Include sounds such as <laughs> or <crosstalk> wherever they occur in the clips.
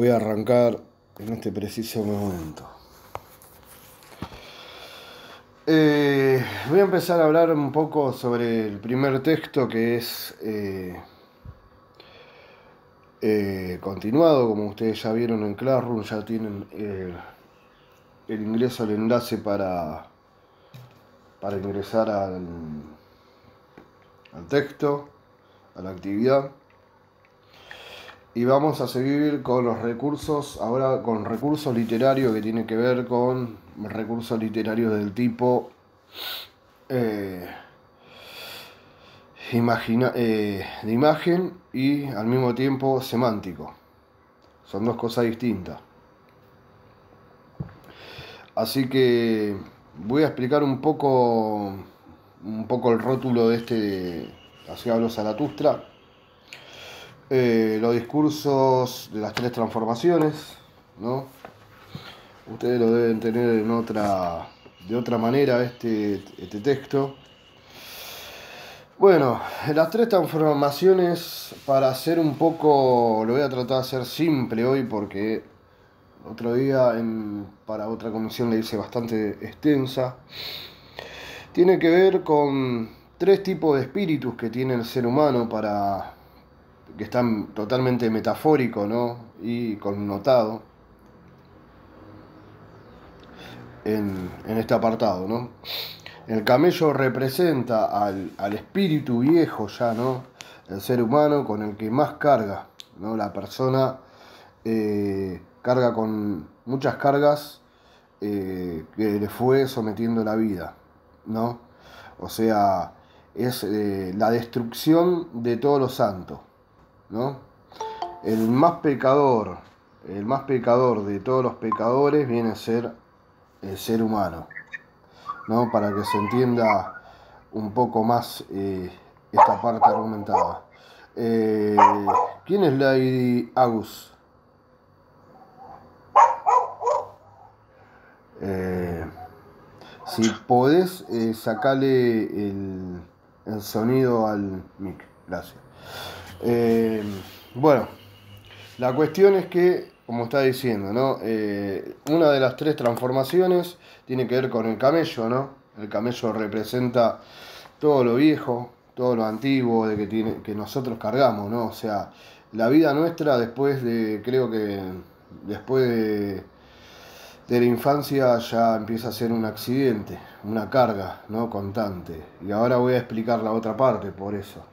Voy a arrancar en este preciso momento. Eh, voy a empezar a hablar un poco sobre el primer texto que es eh, eh, continuado, como ustedes ya vieron en Classroom, ya tienen el ingreso al enlace para, para ingresar al, al texto, a la actividad y vamos a seguir con los recursos, ahora con recursos literarios que tiene que ver con recursos literarios del tipo eh, imagina, eh, de imagen y al mismo tiempo semántico. Son dos cosas distintas. Así que voy a explicar un poco un poco el rótulo de este así hablo Zaratustra eh, los discursos de las tres transformaciones, ¿no? Ustedes lo deben tener en otra, de otra manera este, este texto. Bueno, las tres transformaciones para hacer un poco, lo voy a tratar de hacer simple hoy porque otro día para otra comisión le hice bastante extensa. Tiene que ver con tres tipos de espíritus que tiene el ser humano para que están totalmente metafórico y connotado en, en este apartado. El camello representa al, espíritu viejo ya, ¿no? el ser humano con el que más carga. ¿no? La persona eh, carga con muchas cargas eh, que le fue sometiendo la vida. ¿no? O sea, es eh, la destrucción de todos los santos. ¿no? El más pecador, el más pecador de todos los pecadores viene a ser el ser humano, ¿no? Para que se entienda un poco más eh, esta parte argumentada. Eh, ¿Quién es Lady Agus? Eh, si podés, eh, sacale el, el, sonido al mic. Gracias. Eh, bueno, la cuestión es que, como está diciendo, ¿no? Eh, una de las tres transformaciones tiene que ver con el camello, ¿no? El camello representa todo lo viejo, todo lo antiguo de que, tiene, que nosotros cargamos, ¿no? O sea, la vida nuestra después de, creo que después de, de la infancia ya empieza a ser un accidente, una carga, ¿no? Constante. Y ahora voy a explicar la otra parte, por eso.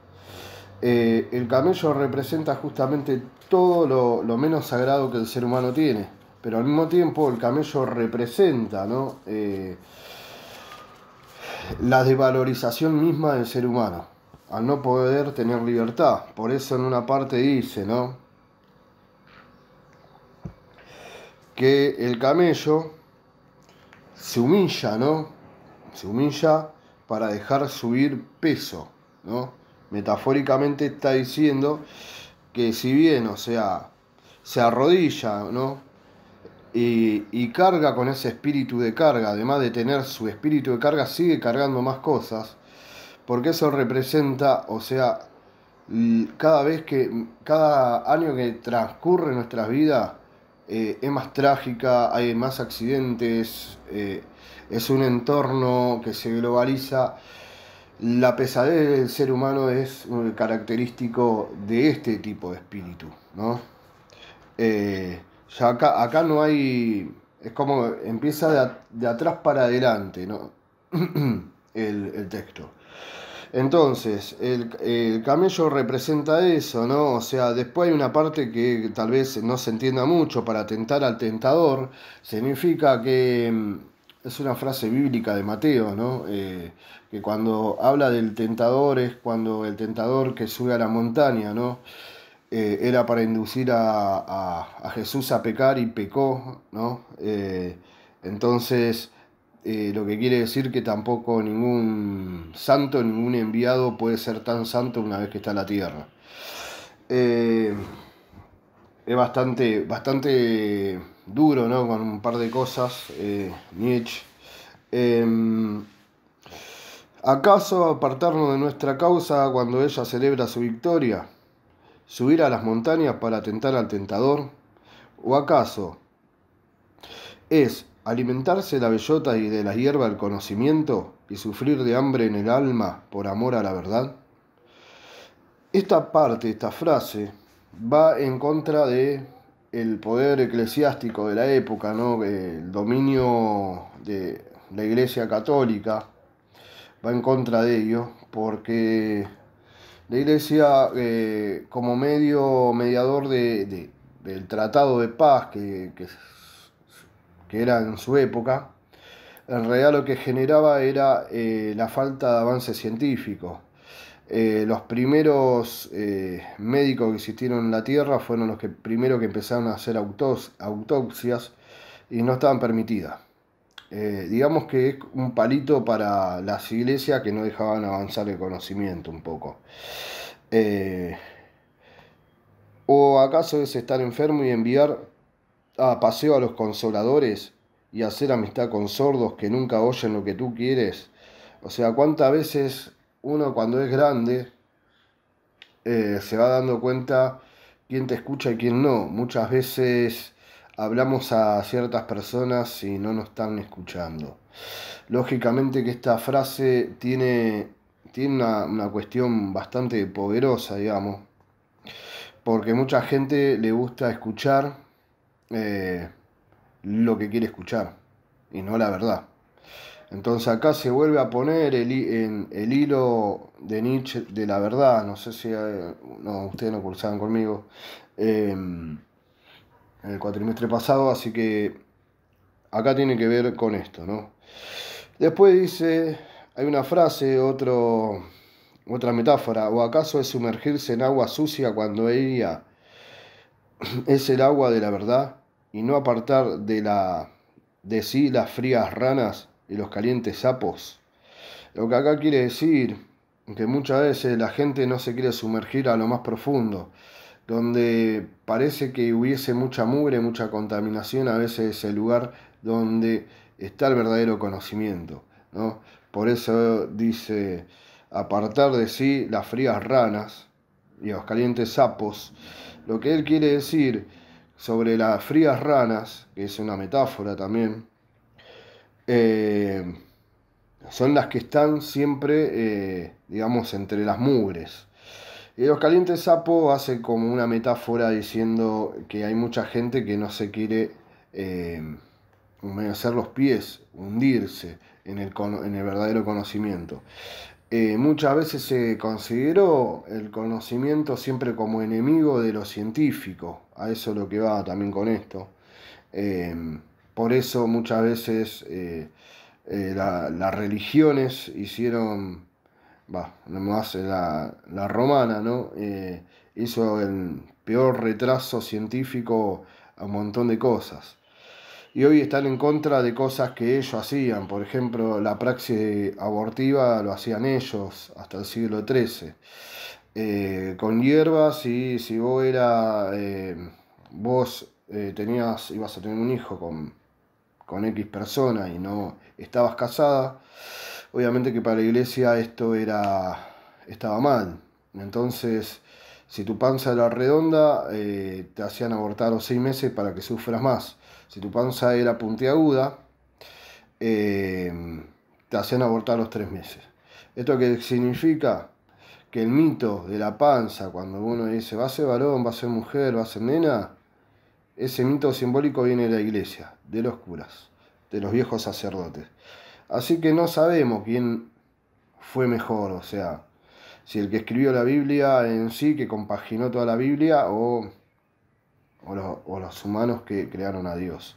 Eh, el camello representa justamente todo lo, menos sagrado que el ser humano tiene, pero al mismo tiempo el camello representa ¿no? Eh, la desvalorización misma del ser humano, al no poder tener libertad. Por eso en una parte dice ¿no? que el camello se humilla, ¿no? Se humilla para dejar subir peso, ¿no? metafóricamente está diciendo que si bien, o sea, se arrodilla, ¿no? Y, carga con ese espíritu de carga, además de tener su espíritu de carga, sigue cargando más cosas, porque eso representa, o sea, cada vez que, cada año que transcurre nuestras vidas, eh, es más trágica, hay más accidentes, eh, es un entorno que se globaliza la pesadez del ser humano es característico de este tipo de espíritu, ¿no? Eh, acá, no hay. Es como empieza de, atrás para adelante, ¿no? <clears throat> el, texto. Entonces, el, camello representa eso, ¿no? O sea, después hay una parte que tal vez no se entienda mucho para tentar al tentador. Significa que mm, es una frase bíblica de Mateo, ¿no? Eh, que cuando habla del tentador es cuando el tentador que sube a la montaña, ¿no? Eh, era para inducir a, Jesús a pecar y pecó, ¿no? Eh, entonces, lo que quiere decir que tampoco ningún santo, ningún enviado puede ser tan santo una vez que está en la tierra. es bastante, bastante duro, ¿no? Con un par de cosas, Nietzsche. Eh, em, ¿Acaso apartarnos de nuestra causa cuando ella celebra su victoria? ¿Subir a las montañas para tentar al tentador? ¿O acaso es alimentarse de la bellota y de la hierba del conocimiento y sufrir de hambre en el alma por amor a la verdad? Esta parte, esta frase, va en contra de el poder eclesiástico de la época, ¿no? Eh, el dominio de la Iglesia Católica, va en contra de ello, porque la Iglesia eh, como medio mediador del Tratado de Paz que, que, era en su época, en realidad lo que generaba era eh, la falta de avance científico eh, los primeros eh, médicos que existieron en la Tierra fueron los que primero que empezaron a hacer autopsias y no estaban permitidas. Eh, digamos que es un palito para las iglesias que no dejaban avanzar el conocimiento un poco. ¿O acaso es estar enfermo y enviar a ah, paseo a los consoladores y hacer amistad con sordos que nunca oyen lo que tú quieres? O sea, ¿cuántas veces uno cuando es grande eh, se va dando cuenta quién te escucha y quién no. Muchas veces hablamos a ciertas personas y no nos están escuchando. Lógicamente que esta frase tiene, tiene una, cuestión bastante poderosa, digamos, porque mucha gente le gusta escuchar eh, lo que quiere escuchar y no la verdad. Entonces acá se vuelve a poner el, hilo de Nietzsche de la verdad, no sé si eh, ustedes no cursaban conmigo em, en el cuatrimestre pasado, así que acá tiene que ver con esto, ¿no? Después dice, hay una frase, otro, otra metáfora, o acaso es sumergirse en agua sucia cuando ella <clears throat> es el agua de la verdad y no apartar de la de sí las frías ranas y los calientes sapos. Lo que acá quiere decir que muchas veces la gente no se quiere sumergir a lo más profundo, donde parece que hubiese mucha mugre, mucha contaminación, a veces es el lugar donde está el verdadero conocimiento. Por eso dice, apartar de sí las frías ranas y los calientes sapos. Lo que él quiere decir sobre las frías ranas, que es una metáfora también, eh, son las que están siempre, eh, digamos, entre las mugres. Y eh, los calientes sapo hace como una metáfora diciendo que hay mucha gente que no se quiere humedecer los pies, hundirse en el, en el verdadero conocimiento. muchas veces se consideró el conocimiento siempre como enemigo de lo científico, a eso lo que va también con esto. Por eso muchas veces eh, eh, las religiones hicieron, va, nomás la, romana, ¿no? Eh, hizo el peor retraso científico a un montón de cosas. Y hoy están en contra de cosas que ellos hacían. Por ejemplo, la praxis abortiva lo hacían ellos hasta el siglo XIII. con hierbas y si vos era vos tenías ibas a tener un hijo con con X persona y no estabas casada, obviamente que para la iglesia esto era estaba mal. Entonces, si tu panza era redonda, eh, te hacían abortar los seis meses para que sufras más. Si tu panza era puntiaguda, eh, te hacían abortar los tres meses. ¿Esto que significa? Que el mito de la panza, cuando uno dice va a ser varón, va a ser mujer, va a ser nena, ese mito simbólico viene de la iglesia de los curas, de los viejos sacerdotes. Así que no sabemos quién fue mejor, o sea, si el que escribió la Biblia en sí, que compaginó toda la Biblia, o, o, los, humanos que crearon a Dios.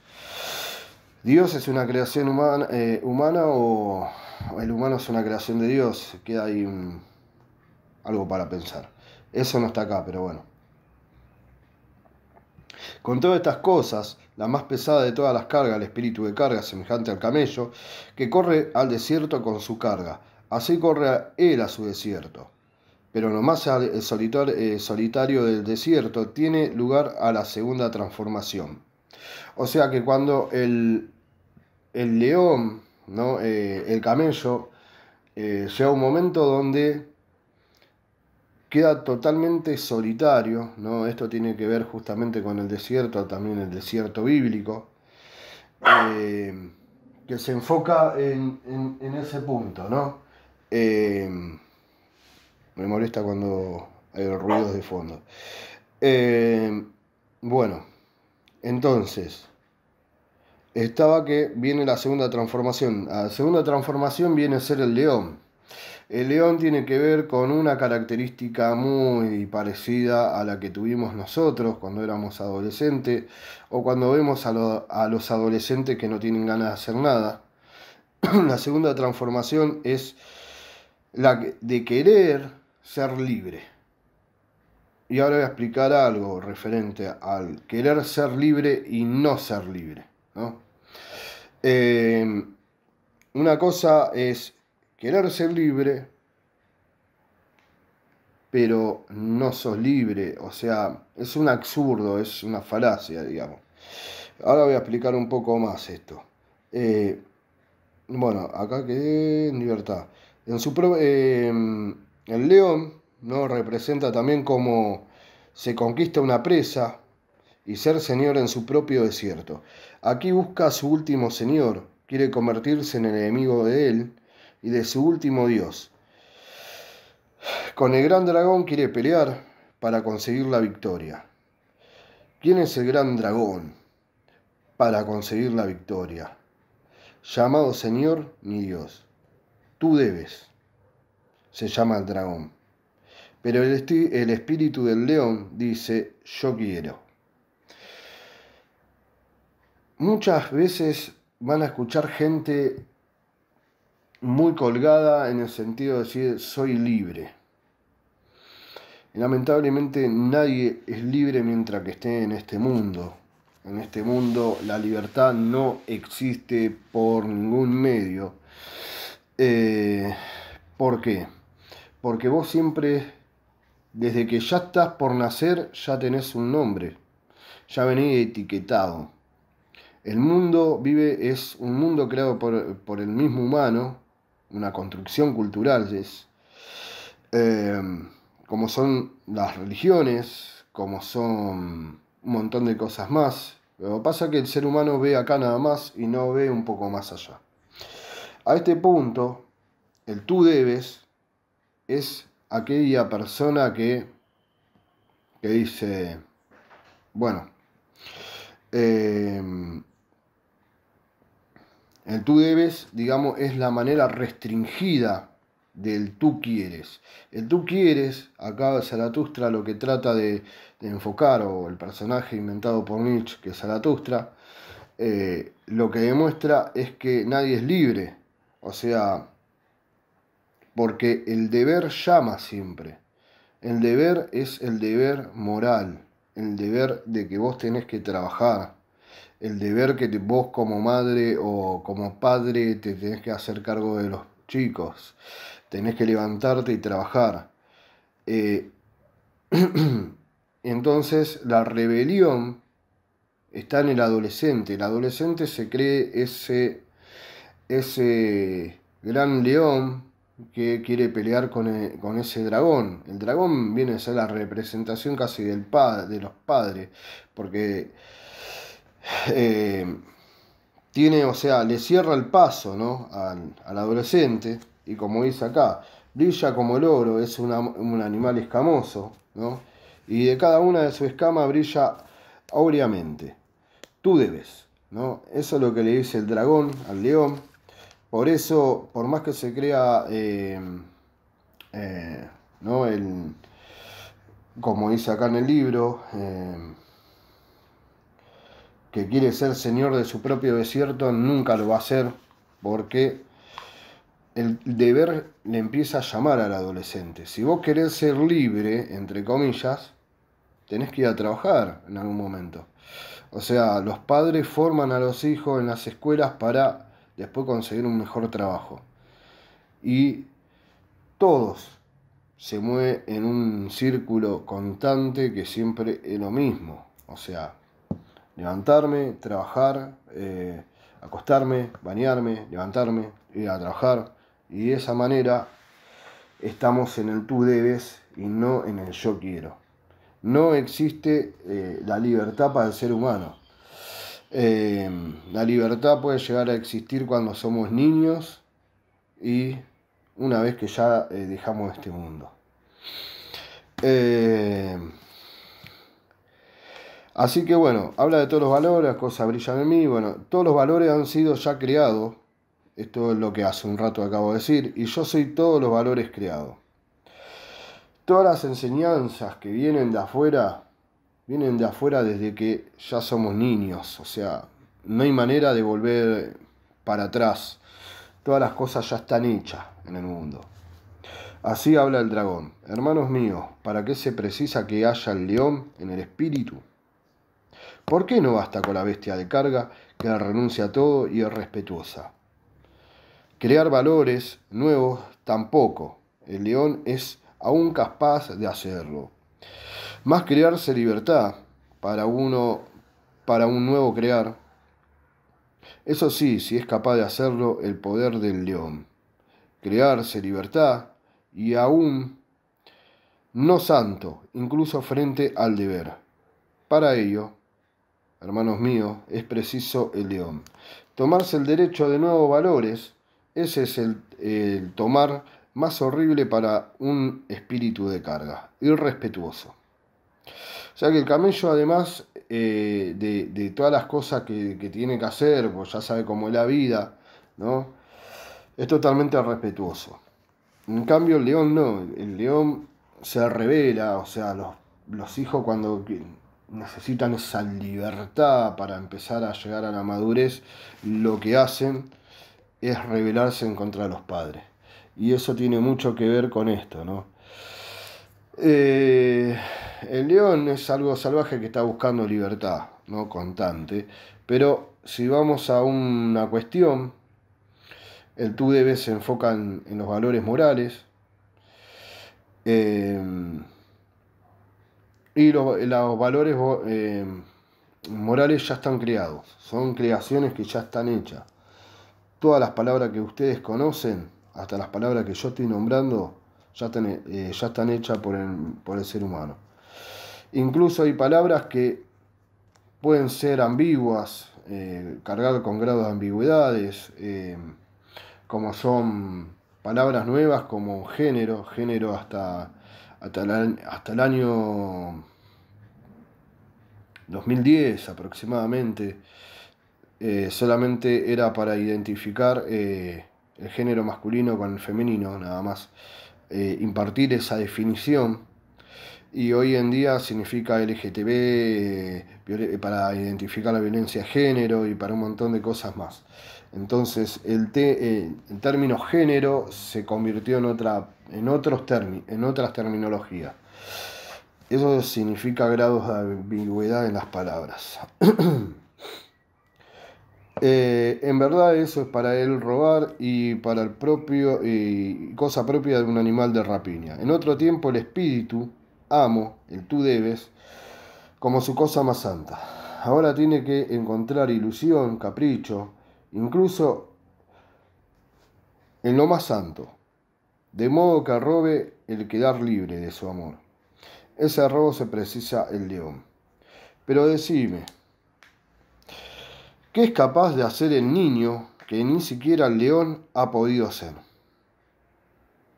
Dios es una creación humana, eh, humana o el humano es una creación de Dios, queda ahí algo para pensar. Eso no está acá, pero bueno. Con todas estas cosas, la más pesada de todas las cargas, el espíritu de carga, semejante al camello, que corre al desierto con su carga. Así corre él a su desierto. Pero lo más eh, solitario del desierto tiene lugar a la segunda transformación. O sea que cuando el, el león, ¿no? Eh, el camello, eh, llega un momento donde queda totalmente solitario, ¿no? Esto tiene que ver justamente con el desierto, también el desierto bíblico, eh, que se enfoca en, ese punto, ¿no? Eh, me molesta cuando hay ruidos de fondo. Eh, bueno, entonces, estaba que viene la segunda transformación. La segunda transformación viene a ser el león. El león tiene que ver con una característica muy parecida a la que tuvimos nosotros cuando éramos adolescentes o cuando vemos a, los adolescentes que no tienen ganas de hacer nada. <clears throat> la segunda transformación es la de querer ser libre. Y ahora voy a explicar algo referente al querer ser libre y no ser libre. Eh, una cosa es querer ser libre, pero no sos libre. O sea, es un absurdo, es una falacia, digamos. Ahora voy a explicar un poco más esto. Eh, bueno, acá quedé en libertad. Eh, el león no representa también como se conquista una presa y ser señor en su propio desierto. Aquí busca a su último señor, quiere convertirse en el enemigo de él y de su último dios. Con el gran dragón quiere pelear para conseguir la victoria. ¿Quién es el gran dragón para conseguir la victoria? Llamado Señor ni Dios. Tú debes. Se llama el dragón. Pero el, el espíritu del león dice, yo quiero. Muchas veces van a escuchar gente muy colgada en el sentido de decir soy libre. Lamentablemente nadie es libre mientras que esté en este mundo. En este mundo la libertad no existe por ningún medio. Eh, ¿Por qué? Porque vos siempre, desde que ya estás por nacer, ya tenés un nombre. Ya venís etiquetado. El mundo vive es un mundo creado por, por el mismo humano una construcción cultural, es, eh, como son las religiones, como son un montón de cosas más. Lo que pasa es que el ser humano ve acá nada más y no ve un poco más allá. A este punto, el tú debes es aquella persona que, que dice, bueno, eh, el tú debes, digamos, es la manera restringida del tú quieres. El tú quieres, acá Zaratustra lo que trata de, enfocar, o el personaje inventado por Nietzsche, que es Zaratustra, eh, lo que demuestra es que nadie es libre. O sea, porque el deber llama siempre. El deber es el deber moral, el deber de que vos tenés que trabajar, el deber que vos como madre o como padre te tenés que hacer cargo de los chicos. Tenés que levantarte y trabajar. Eh, <clears throat> entonces la rebelión está en el adolescente. El adolescente se cree ese, ese gran león que quiere pelear con, eh, con, ese dragón. El dragón viene a ser la representación casi del de los padres, porque eh, tiene, o sea, le cierra el paso ¿no? al, adolescente y como dice acá, brilla como el oro, es un animal escamoso, y de cada una de sus escamas brilla obviamente Tú debes, ¿no? eso es lo que le dice el dragón al león, por eso, por más que se crea, eh, eh, ¿no? como dice acá en el libro, que quiere ser señor de su propio desierto nunca lo va a hacer porque el deber le empieza a llamar al adolescente. Si vos querés ser libre, entre comillas, tenés que ir a trabajar en algún momento. O sea, los padres forman a los hijos en las escuelas para después conseguir un mejor trabajo. Y todos se mueven en un círculo constante que siempre es lo mismo. O sea, levantarme, trabajar, eh, acostarme, bañarme, levantarme, ir a trabajar. Y de esa manera estamos en el tú debes y no en el yo quiero. No existe eh, la libertad para el ser humano. Em, la libertad puede llegar a existir cuando somos niños y una vez que ya eh, dejamos este mundo. Eh, Así que bueno, habla de todos los valores, cosas brillan en mí, bueno, todos los valores han sido ya creados, esto es lo que hace un rato acabo de decir, y yo soy todos los valores creados. Todas las enseñanzas que vienen de afuera, vienen de afuera desde que ya somos niños, o sea, no hay manera de volver para atrás. Todas las cosas ya están hechas en el mundo. Así habla el dragón. Hermanos míos, ¿para qué se precisa que haya el león en el espíritu? ¿Por qué no basta con la bestia de carga que renuncia a todo y es respetuosa? Crear valores nuevos tampoco. El león es aún capaz de hacerlo. Más crearse libertad para uno para un nuevo crear. Eso sí, si es capaz de hacerlo el poder del león. Crearse libertad y aún no santo, incluso frente al deber. Para ello, hermanos míos, es preciso el león. Tomarse el derecho de nuevos valores, ese es el, tomar más horrible para un espíritu de carga, irrespetuoso. O sea que el camello, además eh, de, todas las cosas que, tiene que hacer, pues ya sabe cómo es la vida, ¿no? Es totalmente respetuoso. En cambio, el león no, el león se revela, o sea, los, los hijos cuando necesitan esa libertad para empezar a llegar a la madurez, lo que hacen es rebelarse en contra de los padres. Y eso tiene mucho que ver con esto, ¿no? Eh, el león es algo salvaje que está buscando libertad, ¿no? Constante. Pero si vamos a una cuestión, el tú debes se enfoca en, los valores morales. Eh, y los, valores eh, morales ya están creados, son creaciones que ya están hechas. Todas las palabras que ustedes conocen, hasta las palabras que yo estoy nombrando, ya están, eh, ya están hechas por el, ser humano. Incluso hay palabras que pueden ser ambiguas, eh, cargar con grados de ambigüedades, eh, como son palabras nuevas como género, género hasta hasta el, año 2010 aproximadamente, eh, solamente era para identificar eh, el género masculino con el femenino, nada más, eh, impartir esa definición. Y hoy en día significa LGTB para identificar la violencia de género y para un montón de cosas más. Entonces el, el término género se convirtió en otra en, otros en otras terminologías. Eso significa grados de ambigüedad en las palabras. <clears throat> Eh, en verdad eso es para él robar y para el propio cosa propia de un animal de rapiña. En otro tiempo el espíritu, amo, el tú debes, como su cosa más santa. Ahora tiene que encontrar ilusión, capricho, incluso en lo más santo, de modo que arrobe el quedar libre de su amor. Ese robo se precisa el león. Pero decime, ¿qué es capaz de hacer el niño que ni siquiera el león ha podido hacer?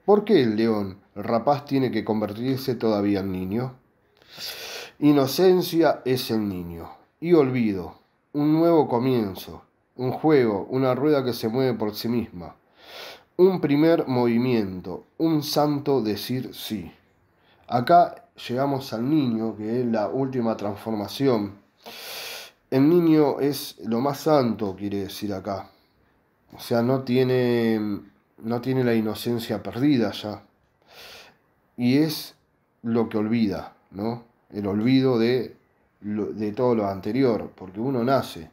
¿Por qué el león, el rapaz, tiene que convertirse todavía en niño? Inocencia es el niño, y olvido, un nuevo comienzo, un juego, una rueda que se mueve por sí misma. Un primer movimiento, un santo decir sí. Acá llegamos al niño, que es la última transformación. El niño es lo más santo, quiere decir acá. O sea, no tiene, no tiene la inocencia perdida ya. Y es lo que olvida, ¿no? El olvido de, de todo lo anterior, porque uno nace.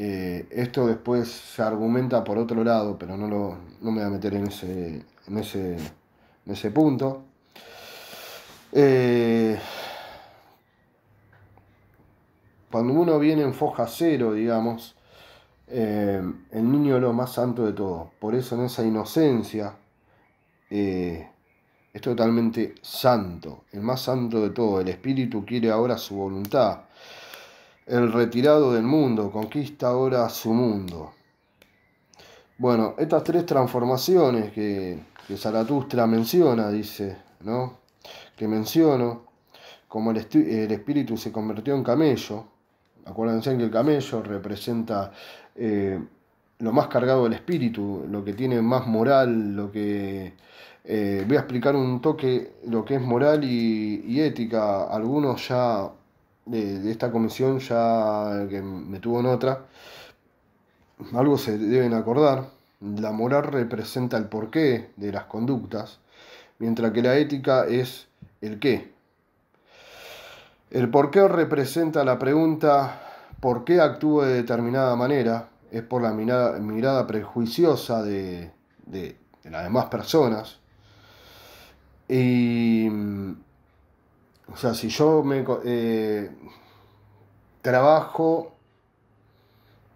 Eh, esto después se argumenta por otro lado, pero no, lo, me voy a meter en ese, en ese, punto. Eh, cuando uno viene en foja cero, digamos, eh, el niño es lo más santo de todo. Por eso en esa inocencia es totalmente santo, el más santo de todo. El espíritu quiere ahora su voluntad el retirado del mundo, conquista ahora su mundo. Bueno, estas tres transformaciones que, que Zaratustra menciona, dice, ¿no? Que menciono, como el, espíritu se convirtió en camello, acuérdense que el camello representa eh, lo más cargado del espíritu, lo que tiene más moral, lo que... Eh, voy a explicar un toque lo que es moral y, y ética. Algunos ya de, esta comisión, ya que me tuvo en otra, algo se deben acordar. La moral representa el porqué de las conductas, mientras que la ética es el qué. El porqué representa la pregunta ¿por qué actúo de determinada manera? Es por la mirada, prejuiciosa de, de, de, las demás personas. Y o sea, si yo me eh, trabajo,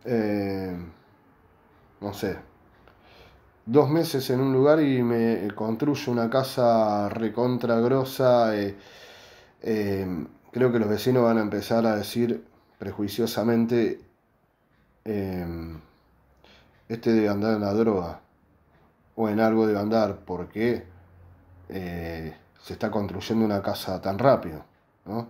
eh, no sé, dos meses en un lugar y me construyo una casa recontra eh, creo que los vecinos van a empezar a decir prejuiciosamente, em, este debe andar en la droga o en algo debe andar, porque se está construyendo una casa tan rápido. ¿no?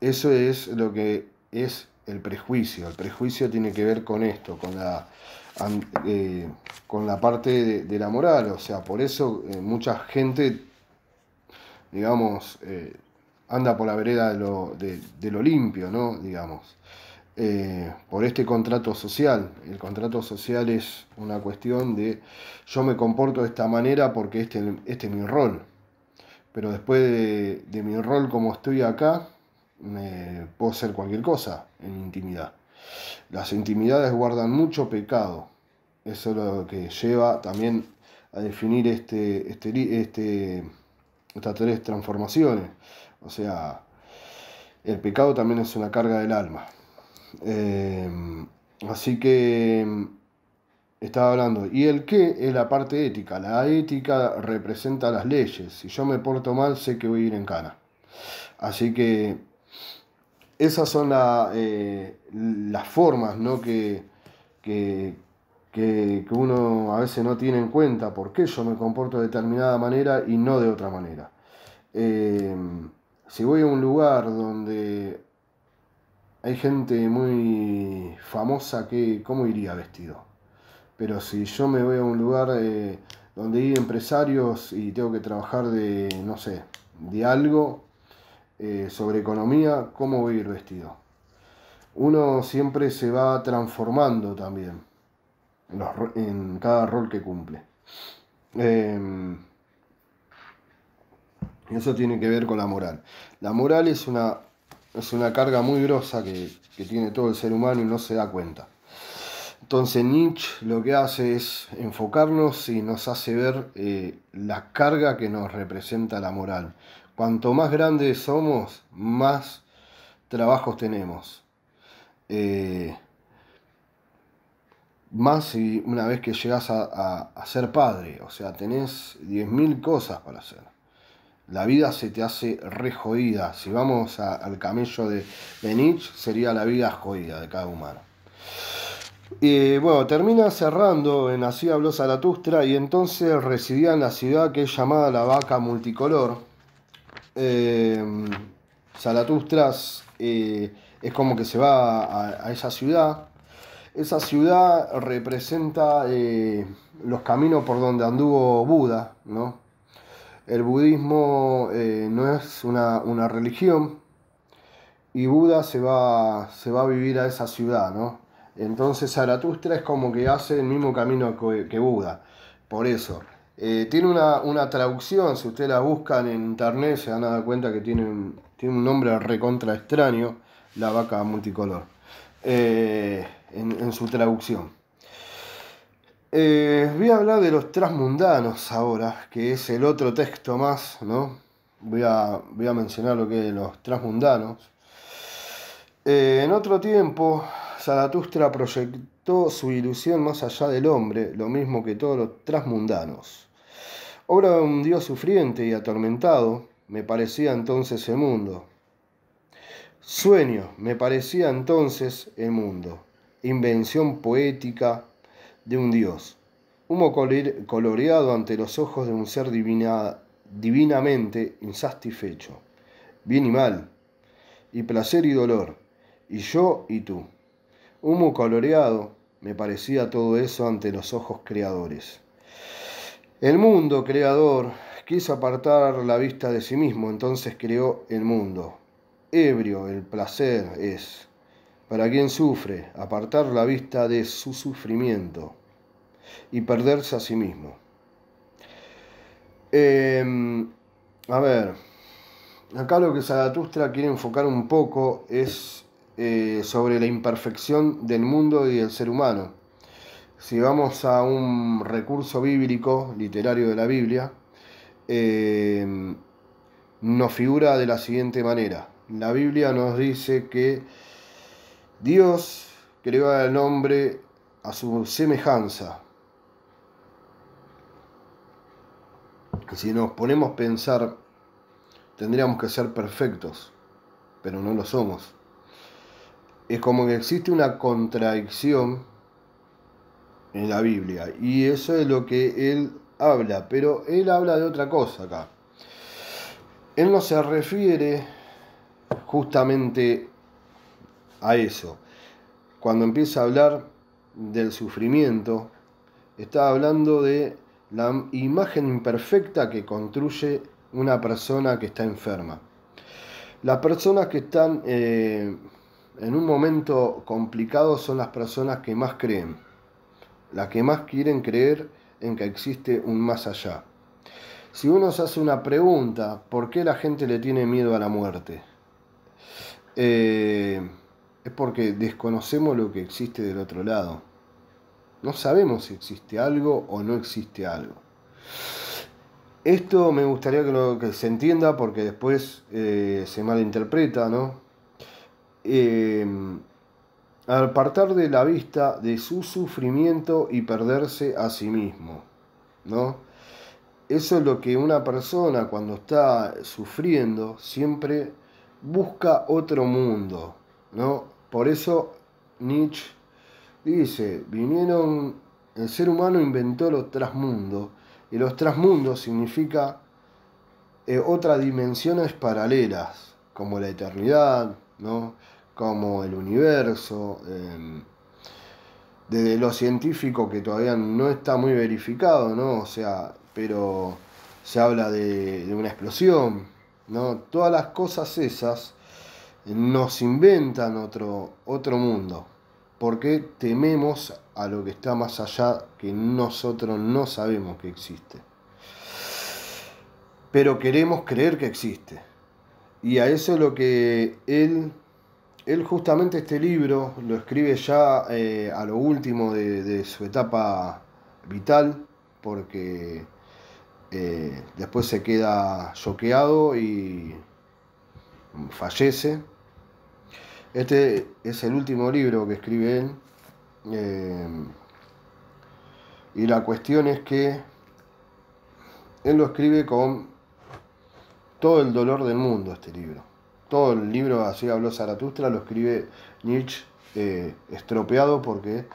Eso es lo que es el prejuicio. El prejuicio tiene que ver con esto, con la, eh, con la parte de, la moral. O sea, por eso eh, mucha gente, digamos, eh, anda por la vereda de lo, limpio, ¿no? Digamos. por este contrato social. El contrato social es una cuestión de yo me comporto de esta manera porque este, este es mi rol pero después de, mi rol como estoy acá, puedo ser cualquier cosa en intimidad. Las intimidades guardan mucho pecado. Eso es lo que lleva también a definir este, este, este, estas tres transformaciones. O sea, el pecado también es una carga del alma. Eh, así que estaba hablando. Y el qué es la parte ética. La ética representa las leyes. Si yo me porto mal, sé que voy a ir en cara Así que esas son eh, las formas ¿no? que, que, uno a veces no tiene en cuenta. ¿Por qué yo me comporto de determinada manera y no de otra manera? Eh, si voy a un lugar donde hay gente muy famosa, que, ¿cómo iría vestido? pero si yo me voy a un lugar eh, donde hay empresarios y tengo que trabajar de, no sé, de algo eh, sobre economía, ¿cómo voy a ir vestido? Uno siempre se va transformando también en, cada rol que cumple. y em, eso tiene que ver con la moral. La moral es una, es una carga muy grosa que tiene todo el ser humano y no se da cuenta. Entonces Nietzsche lo que hace es enfocarnos y nos hace ver eh, la carga que nos representa la moral. Cuanto más grandes somos, más trabajos tenemos. Eh, más si una vez que llegas a, ser padre, o sea, tenés 10.000 cosas para hacer. La vida se te hace re Si vamos al camello de, de Nietzsche, sería la vida jodida de cada humano. Y bueno, termina cerrando en Así habló Zaratustra y entonces residía en la ciudad que es llamada la vaca multicolor. Eh, eh es como que se va a, esa ciudad. Esa ciudad representa eh, los caminos por donde anduvo Buda, ¿no? El budismo eh, no es una, religión y Buda se va, se va a vivir a esa ciudad, ¿no? Entonces Zaratustra es como que hace el mismo camino que Buda. Por eso. Eh, tiene una, traducción, si usted la buscan en internet se van a dar cuenta que tiene un, tiene un nombre recontra extraño, la vaca multicolor, eh, en, su traducción. Eh, voy a hablar de los transmundanos ahora, que es el otro texto más, ¿no? Voy a, voy a mencionar lo que es los transmundanos. en otro tiempo, Zaratustra proyectó su ilusión más allá del hombre, lo mismo que todos los transmundanos. Obra de un dios sufriente y atormentado, me parecía entonces el mundo. Sueño, me parecía entonces el mundo. Invención poética de un dios. Humo coloreado ante los ojos de un ser divinamente insatisfecho. Bien y mal, y placer y dolor, y yo y tú. Humo coloreado me parecía todo eso ante los ojos creadores. El mundo creador quiso apartar la vista de sí mismo, entonces creó el mundo. Ebrio el placer es, para quien sufre, apartar la vista de su sufrimiento y perderse a sí mismo. Em, a ver, acá lo que Zaratustra quiere enfocar un poco es eh, sobre la imperfección del mundo y del ser humano. Si vamos a un recurso bíblico, literario de la Biblia, eh, nos figura de la siguiente manera. La Biblia nos dice que Dios creó al hombre a su semejanza. Si nos ponemos a pensar, tendríamos que ser perfectos, pero no lo somos es como que existe una contradicción en la Biblia y eso es lo que él habla, pero él habla de otra cosa acá. Él no se refiere justamente a eso. Cuando empieza a hablar del sufrimiento, está hablando de la imagen imperfecta que construye una persona que está enferma. Las personas que están eh, en un momento complicado son las personas que más creen, las que más quieren creer en que existe un más allá. Si uno se hace una pregunta, ¿por qué la gente le tiene miedo a la muerte? Eh, es porque desconocemos lo que existe del otro lado. No sabemos si existe algo o no existe algo. Esto me gustaría que, lo, que se entienda porque después eh, se malinterpreta, ¿no? al em, apartar de la vista de su sufrimiento y perderse a sí mismo, ¿no? Eso es lo que una persona cuando está sufriendo siempre busca otro mundo, ¿no? Por eso Nietzsche dice, vinieron, el ser humano inventó los trasmundos, y los trasmundos significa eh, otras dimensiones paralelas, como la eternidad, ¿no? como el universo, em, desde lo científico que todavía no está muy verificado, ¿no? O sea, pero se habla de, una explosión, ¿no? Todas las cosas esas nos inventan otro, otro mundo, porque tememos a lo que está más allá que nosotros no sabemos que existe. Pero queremos creer que existe. Y a eso es lo que él él justamente este libro lo escribe ya eh, a lo último de, su etapa vital, porque eh, después se queda choqueado y fallece. Este es el último libro que escribe él. Eh, y la cuestión es que él lo escribe con todo el dolor del mundo, este libro todo el libro Así habló Zaratustra lo escribe Nietzsche eh, estropeado porque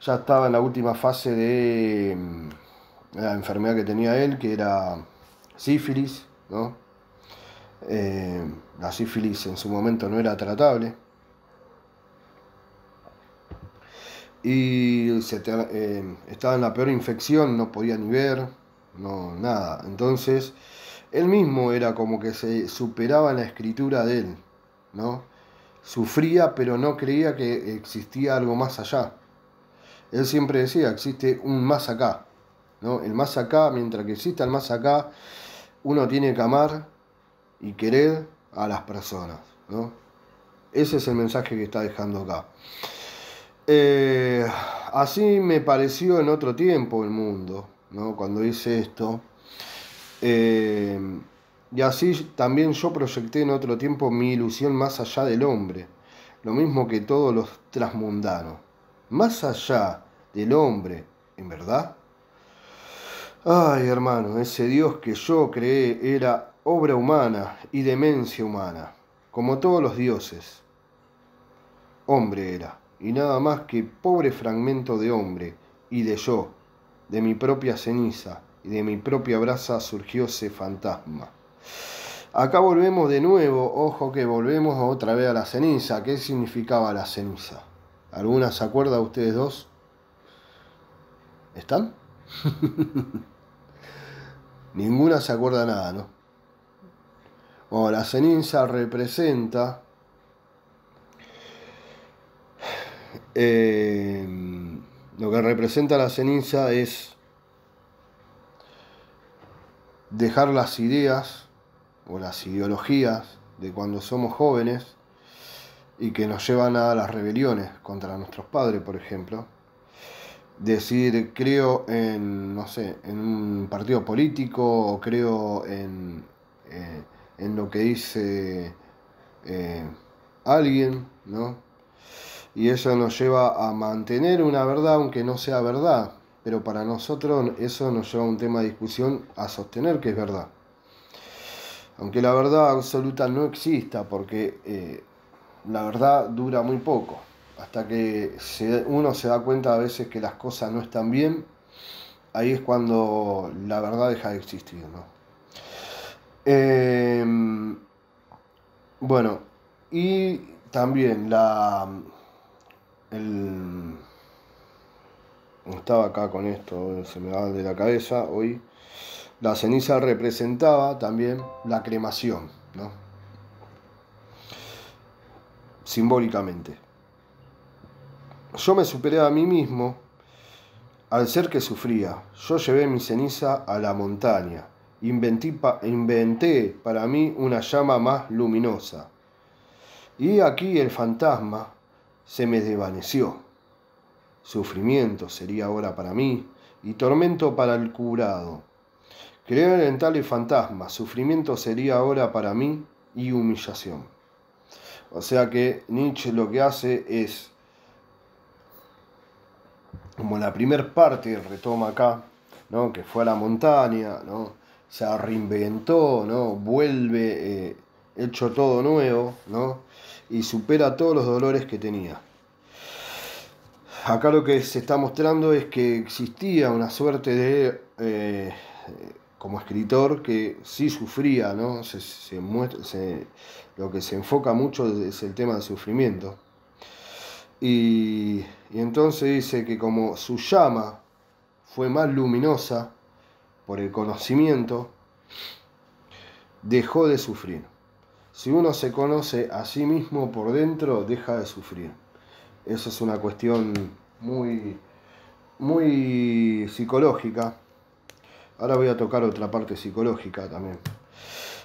ya estaba en la última fase de mm, la enfermedad que tenía él, que era sífilis, ¿no? Eh, la sífilis en su momento no era tratable. Y se, eh, estaba en la peor infección, no podía ni ver, no, nada. Entonces, él mismo era como que se superaba en la escritura de él, ¿no? Sufría, pero no creía que existía algo más allá. Él siempre decía, existe un más acá, ¿no? El más acá, mientras que exista el más acá, uno tiene que amar y querer a las personas, ¿no? Ese es el mensaje que está dejando acá. Eh, así me pareció en otro tiempo el mundo, ¿no? Cuando hice esto eh, y así también yo proyecté en otro tiempo mi ilusión más allá del hombre, lo mismo que todos los transmundanos. Más allá del hombre, ¿en verdad? Ay, hermano, ese Dios que yo creé era obra humana y demencia humana, como todos los dioses. Hombre era, y nada más que pobre fragmento de hombre y de yo, de mi propia ceniza y de mi propia brasa surgió ese fantasma. Acá volvemos de nuevo, ojo que volvemos otra vez a la ceniza. ¿Qué significaba la ceniza? ¿Alguna se acuerda ustedes dos? ¿Están? <laughs> Ninguna se acuerda nada, ¿no? Bueno, la ceniza representa eh, lo que representa la ceniza es dejar las ideas o las ideologías de cuando somos jóvenes y que nos llevan a las rebeliones contra nuestros padres, por ejemplo. Decir, creo en, no sé, en un partido político o creo en, eh, lo que dice eh, alguien, ¿no? Y eso nos lleva a mantener una verdad aunque no sea verdad, pero para nosotros eso nos lleva a un tema de discusión a sostener que es verdad. Aunque la verdad absoluta no exista, porque eh, la verdad dura muy poco, hasta que uno se da cuenta a veces que las cosas no están bien, ahí es cuando la verdad deja de existir. Em, bueno, y también la... El, estaba acá con esto, se me va de la cabeza hoy. La ceniza representaba también la cremación, ¿no? Simbólicamente. Yo me superé a mí mismo al ser que sufría. Yo llevé mi ceniza a la montaña. inventé para mí una llama más luminosa. Y aquí el fantasma se me desvaneció. Sufrimiento sería ahora para mí y tormento para el curado. Creer en tales fantasmas, sufrimiento sería ahora para mí y humillación. O sea que Nietzsche lo que hace es, como la primer parte retoma acá, ¿no? que fue a la montaña, ¿no? se reinventó, ¿no? vuelve eh, hecho todo nuevo ¿no? y supera todos los dolores que tenía acá lo que se está mostrando es que existía una suerte de, eh, como escritor, que sí sufría, ¿no? Se, lo que se enfoca mucho es el tema del sufrimiento. y entonces dice que como su llama fue más luminosa por el conocimiento, dejó de sufrir. Si uno se conoce a sí mismo por dentro, deja de sufrir. Eso es una cuestión muy, muy psicológica. Ahora voy a tocar otra parte psicológica también.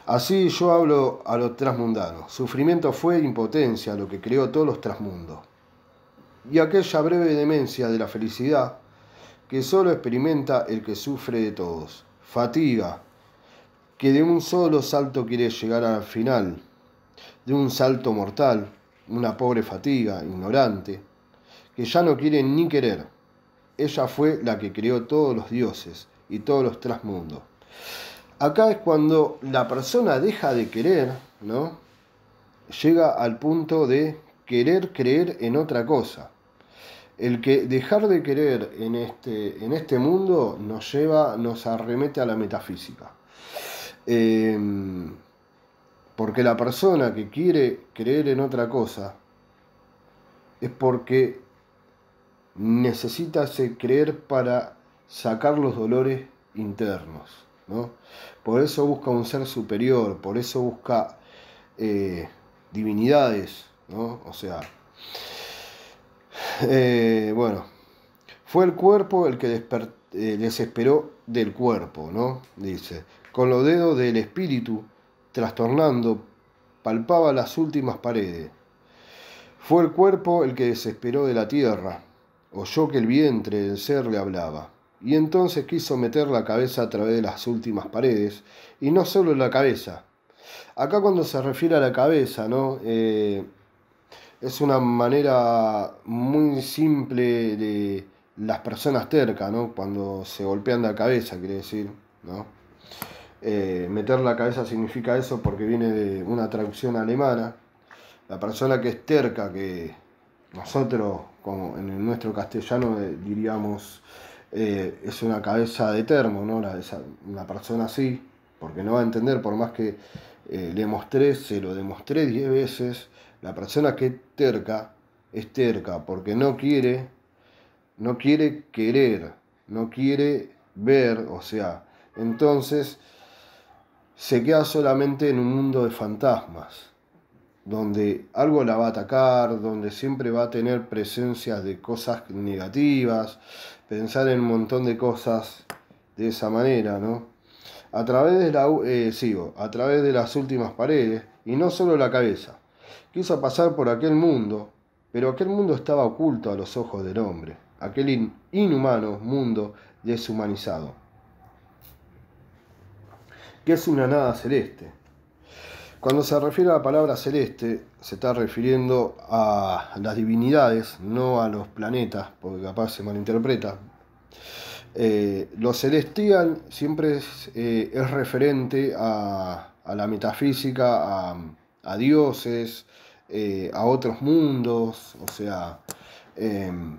Así yo hablo a los transmundanos. Sufrimiento fue impotencia lo que creó todos los transmundos. Y aquella breve demencia de la felicidad que solo experimenta el que sufre de todos. Fatiga, que de un solo salto quiere llegar al final, de un salto mortal, una pobre fatiga, ignorante, que ya no quiere ni querer. Ella fue la que creó todos los dioses y todos los trasmundos. Acá es cuando la persona deja de querer, ¿no? Llega al punto de querer creer en otra cosa. El que dejar de querer en este, en este mundo nos lleva, nos arremete a la metafísica. Eh, porque la persona que quiere creer en otra cosa es porque necesita creer para sacar los dolores internos. ¿no? Por eso busca un ser superior, por eso busca eh, divinidades. ¿no? O sea, eh, bueno, fue el cuerpo el que desesperó eh, del cuerpo, ¿no? Dice, con los dedos del espíritu trastornando, palpaba las últimas paredes. Fue el cuerpo el que desesperó de la tierra, oyó que el vientre del ser le hablaba, y entonces quiso meter la cabeza a través de las últimas paredes, y no solo la cabeza. Acá cuando se refiere a la cabeza, ¿no? Eh, es una manera muy simple de las personas tercas, ¿no? Cuando se golpean la cabeza, quiere decir, ¿no? Eh, meter la cabeza significa eso porque viene de una traducción alemana. La persona que es terca, que nosotros, como en nuestro castellano, eh, diríamos, eh, es una cabeza de termo, ¿no? La, una persona así, porque no va a entender, por más que le mostré, se lo demostré 10 veces, la persona que es terca es terca porque no quiere, no quiere querer, no quiere ver, o sea, entonces se queda solamente en un mundo de fantasmas, donde algo la va a atacar, donde siempre va a tener presencias de cosas negativas, pensar en un montón de cosas de esa manera, ¿no? A través de la eh, a través de las últimas paredes, y no solo la cabeza. Quiso pasar por aquel mundo, pero aquel mundo estaba oculto a los ojos del hombre, aquel inhumano mundo deshumanizado que es una nada celeste. Cuando se refiere a la palabra celeste, se está refiriendo a las divinidades, no a los planetas, porque capaz se malinterpreta. Eh, lo celestial siempre eh, es, referente a, a, la metafísica, a, dioses, eh, a otros mundos, o sea, em,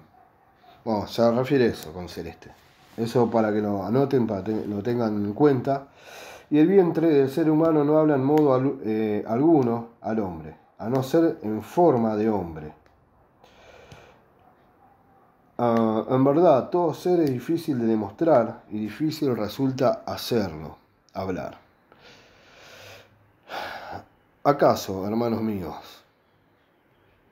bueno, se refiere a eso con celeste. Eso para que lo anoten, para que lo tengan en cuenta y el vientre del ser humano no habla en modo eh, alguno al hombre, a no ser en forma de hombre. Ah, en verdad, todo ser es difícil de demostrar y difícil resulta hacerlo, hablar. ¿Acaso, hermanos míos,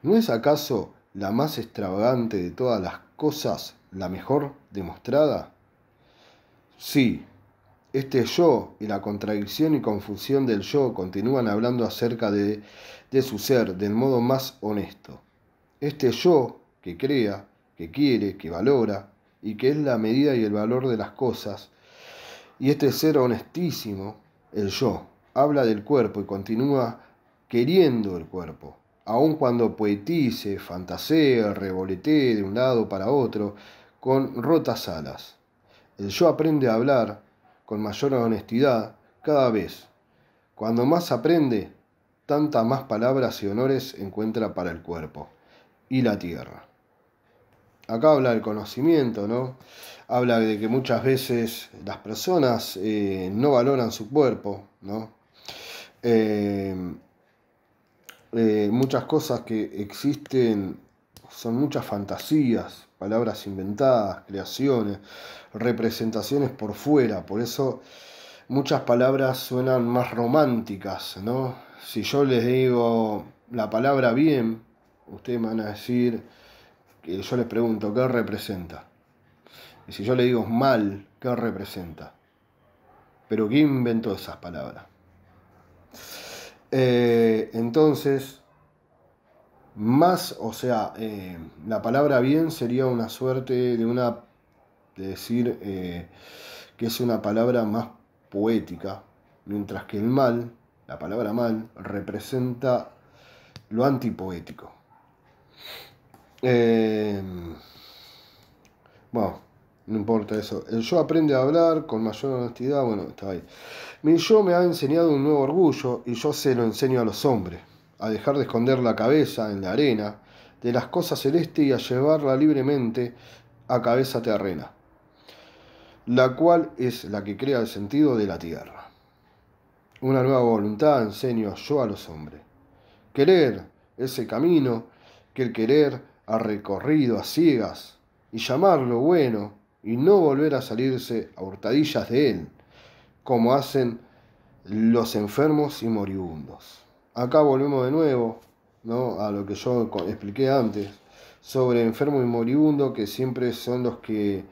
no es acaso la más extravagante de todas las cosas la mejor demostrada? Sí, este yo y la contradicción y confusión del yo continúan hablando acerca de, su ser del modo más honesto. Este yo que crea, que quiere, que valora y que es la medida y el valor de las cosas, y este ser honestísimo, el yo, habla del cuerpo y continúa queriendo el cuerpo, aun cuando poetice, fantasea, revoletee de un lado para otro con rotas alas. El yo aprende a hablar con mayor honestidad cada vez. Cuando más aprende, tanta más palabras y honores encuentra para el cuerpo y la tierra. Acá habla del conocimiento, ¿no? Habla de que muchas veces las personas eh, no valoran su cuerpo, ¿no? Eh, eh, muchas cosas que existen son muchas fantasías, palabras inventadas, creaciones, representaciones por fuera. Por eso muchas palabras suenan más románticas, ¿no? Si yo les digo la palabra bien, ustedes van a decir, que yo les pregunto, ¿qué representa? Y si yo le digo mal, ¿qué representa? Pero ¿quién inventó esas palabras? Eh, entonces, más, o sea, eh, la palabra bien sería una suerte de una, de decir eh, que es una palabra más poética, mientras que el mal, la palabra mal, representa lo antipoético. Eh, bueno, no importa eso. El yo aprende a hablar con mayor honestidad, bueno, está ahí. Mi yo me ha enseñado un nuevo orgullo y yo se lo enseño a los hombres a dejar de esconder la cabeza en la arena de las cosas celestes y a llevarla libremente a cabeza terrena, la cual es la que crea el sentido de la tierra. Una nueva voluntad enseño yo a los hombres. Querer ese camino que el querer ha recorrido a ciegas y llamarlo bueno y no volver a salirse a hurtadillas de él, como hacen los enfermos y moribundos. Acá volvemos de nuevo ¿no? a lo que yo expliqué antes sobre enfermo y moribundo, que siempre son los que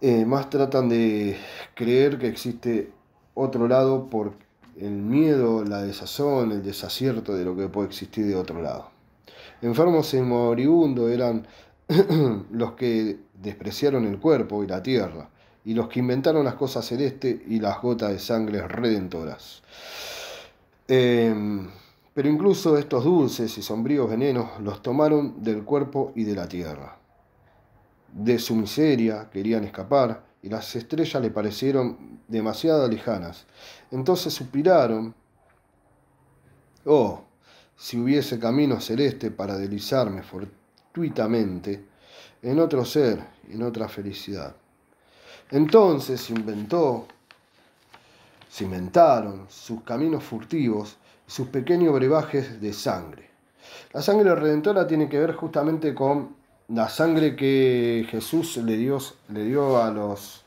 eh, más tratan de creer que existe otro lado por el miedo, la desazón, el desacierto de lo que puede existir de otro lado. Enfermos y moribundos eran <clears throat> los que despreciaron el cuerpo y la tierra, y los que inventaron las cosas celestes y las gotas de sangre redentoras. Em, pero incluso estos dulces y sombríos venenos los tomaron del cuerpo y de la tierra. De su miseria querían escapar y las estrellas le parecieron demasiado lejanas. Entonces suspiraron, oh, si hubiese camino celeste para deslizarme fortuitamente en otro ser, en otra felicidad. Entonces inventó cimentaron sus caminos furtivos y sus pequeños brebajes de sangre. La sangre redentora tiene que ver justamente con la sangre que Jesús le dio, le dio a, los,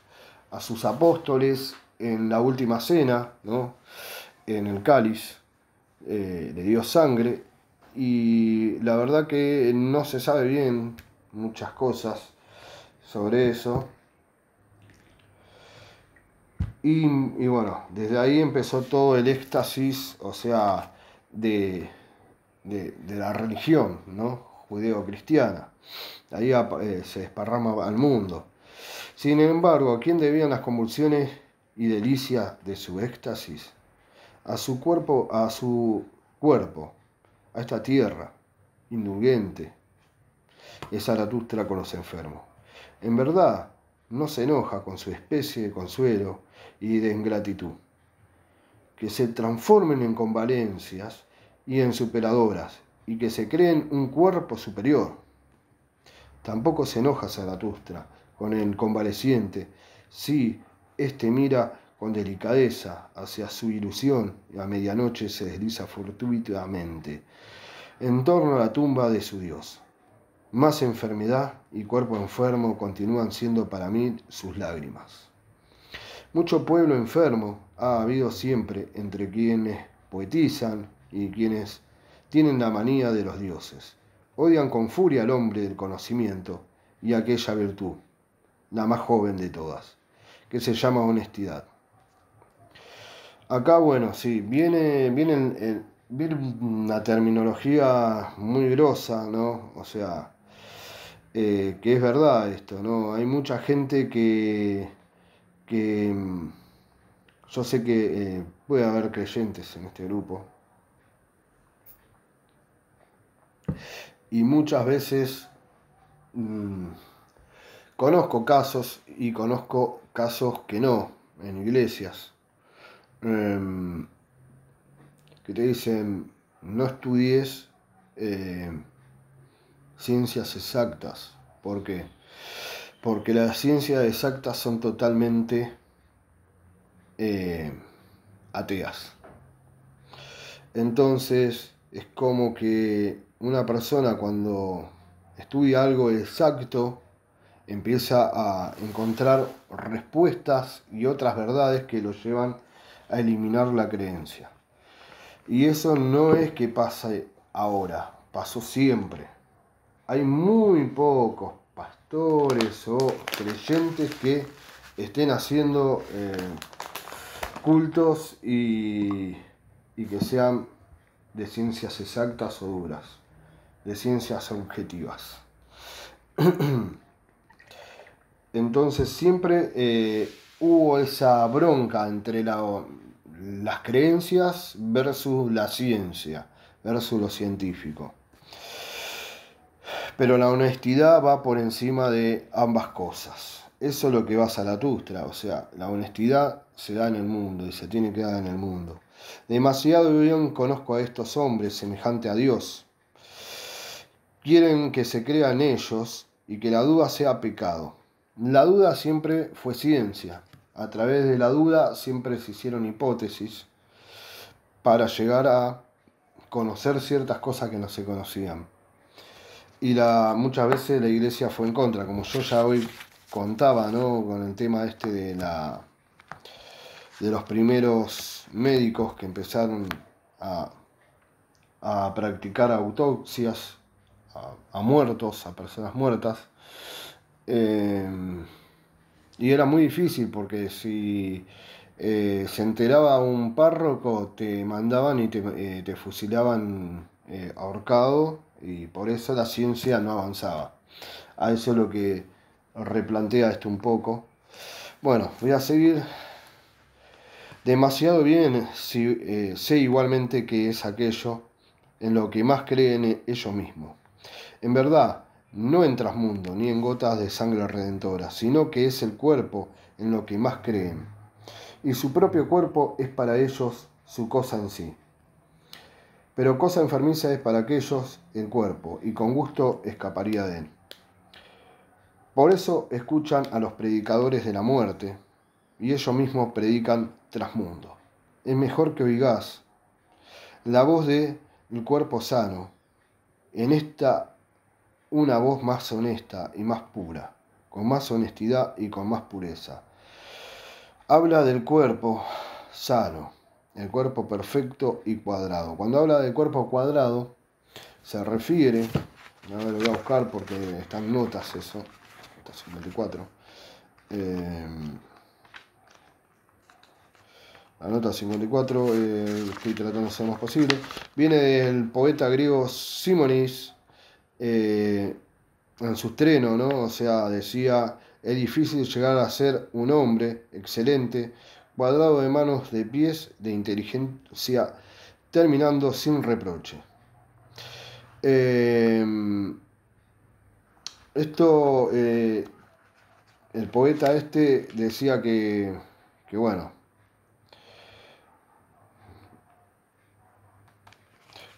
a sus apóstoles en la última cena, en el cáliz, eh, le dio sangre y la verdad que no se sabe bien muchas cosas sobre eso, y, bueno, desde ahí empezó todo el éxtasis, o sea, de, la religión, ¿no? Judeo-cristiana. Ahí eh, se desparrama al mundo. Sin embargo, ¿a quién debían las convulsiones y delicias de su éxtasis? A su cuerpo, a su cuerpo, a esta tierra, indulgente. Es Zaratustra con los enfermos. En verdad, no se enoja con su especie de consuelo y de ingratitud, que se transformen en convalencias y en superadoras, y que se creen un cuerpo superior. Tampoco se enoja Zaratustra con el convaleciente, si éste mira con delicadeza hacia su ilusión y a medianoche se desliza fortuitamente en torno a la tumba de su Dios. Más enfermedad y cuerpo enfermo continúan siendo para mí sus lágrimas. Mucho pueblo enfermo ha habido siempre entre quienes poetizan y quienes tienen la manía de los dioses. Odian con furia al hombre del conocimiento y aquella virtud, la más joven de todas, que se llama honestidad. Acá, bueno, sí, viene, viene una terminología muy grosa, ¿no? O sea, eh, que es verdad esto, ¿no? Hay mucha gente que, que mm, yo sé que eh, puede haber creyentes en este grupo. Y muchas veces mm, conozco casos y conozco casos que no, en iglesias, em, que te dicen, no estudies eh, ciencias exactas. ¿Por qué? porque las ciencias exactas son totalmente eh, ateas. Entonces es como que una persona cuando estudia algo exacto empieza a encontrar respuestas y otras verdades que lo llevan a eliminar la creencia. Y eso no es que pase ahora, pasó siempre. Hay muy pocos o creyentes que estén haciendo eh, cultos y, que sean de ciencias exactas o duras, de ciencias objetivas. <clears throat> Entonces siempre eh, hubo esa bronca entre las creencias versus la ciencia, versus lo científico pero la honestidad va por encima de ambas cosas. Eso es lo que vas a la tustra, o sea, la honestidad se da en el mundo y se tiene que dar en el mundo. Demasiado bien conozco a estos hombres semejante a Dios. Quieren que se crean ellos y que la duda sea pecado. La duda siempre fue ciencia. A través de la duda siempre se hicieron hipótesis para llegar a conocer ciertas cosas que no se conocían y la, muchas veces la iglesia fue en contra, como yo ya hoy contaba, Con el tema este de la de los primeros médicos que empezaron a, practicar autopsias a, muertos, a personas muertas. Eh, y era muy difícil porque si eh, se enteraba un párroco, te mandaban y te, eh, te fusilaban ahorcado y por eso la ciencia no avanzaba. A eso es lo que replantea esto un poco. Bueno, voy a seguir. Demasiado bien si, eh, sé igualmente que es aquello en lo que más creen ellos mismos. En verdad, no en trasmundo ni en gotas de sangre redentora, sino que es el cuerpo en lo que más creen. Y su propio cuerpo es para ellos su cosa en sí pero cosa enfermiza es para aquellos el cuerpo, y con gusto escaparía de él. Por eso escuchan a los predicadores de la muerte, y ellos mismos predican trasmundo. Es mejor que oigas la voz del cuerpo sano, en esta una voz más honesta y más pura, con más honestidad y con más pureza. Habla del cuerpo sano el cuerpo perfecto y cuadrado. Cuando habla de cuerpo cuadrado, se refiere, a ver, lo voy a buscar porque están notas eso, nota 54. Eh, la nota 54, eh, estoy tratando de ser más posible, viene del poeta griego Simonis eh, en su estreno, ¿no? O sea, decía, es difícil llegar a ser un hombre excelente cuadrado de manos, de pies, de inteligencia, terminando sin reproche. Em, esto, eh, el poeta este decía que, bueno,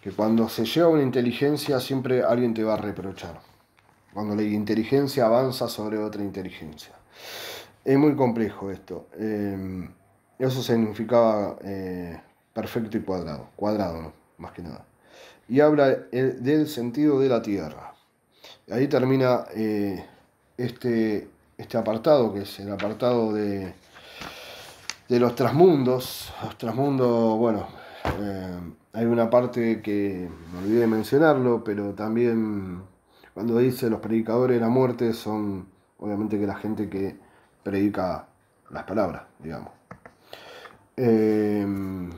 que cuando se lleva una inteligencia siempre alguien te va a reprochar. Cuando la inteligencia avanza sobre otra inteligencia. Es muy complejo esto. Em, eso significaba eh, perfecto y cuadrado, cuadrado más que nada. Y habla eh, del sentido de la tierra. Ahí termina eh, este, este apartado, que es el apartado de, de los trasmundos. Los trasmundos, bueno, hay una parte que me olvidé de mencionarlo, pero también cuando dice los predicadores de la muerte son obviamente que la gente que predica las palabras, digamos. Em,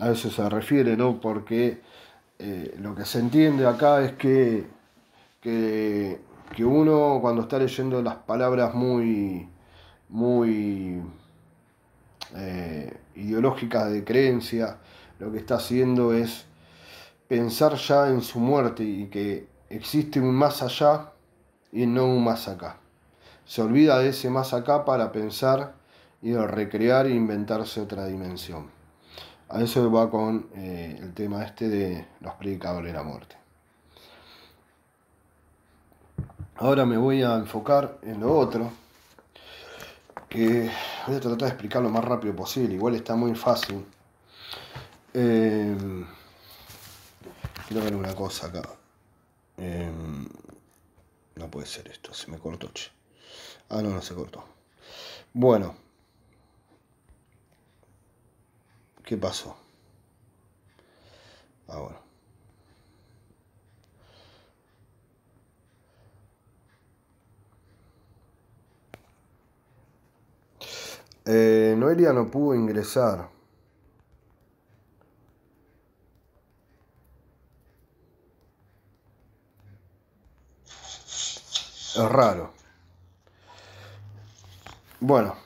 a eso se refiere, ¿no? Porque eh, lo que se entiende acá es que, uno cuando está leyendo las palabras muy, muy eh, ideológicas de creencia, lo que está haciendo es pensar ya en su muerte y que existe un más allá y no un más acá. Se olvida de ese más acá para pensar y recrear e inventarse otra dimensión. A eso va con eh, el tema este de los predicadores de la muerte. Ahora me voy a enfocar en lo otro, que voy a tratar de explicar lo más rápido posible, igual está muy fácil. Em, quiero ver una cosa acá. Em, no puede ser esto, se me cortó. Ah, no, no se cortó. Bueno. ¿Qué pasó? Ahora. Eh, Noelia no pudo ingresar. Es raro. Bueno.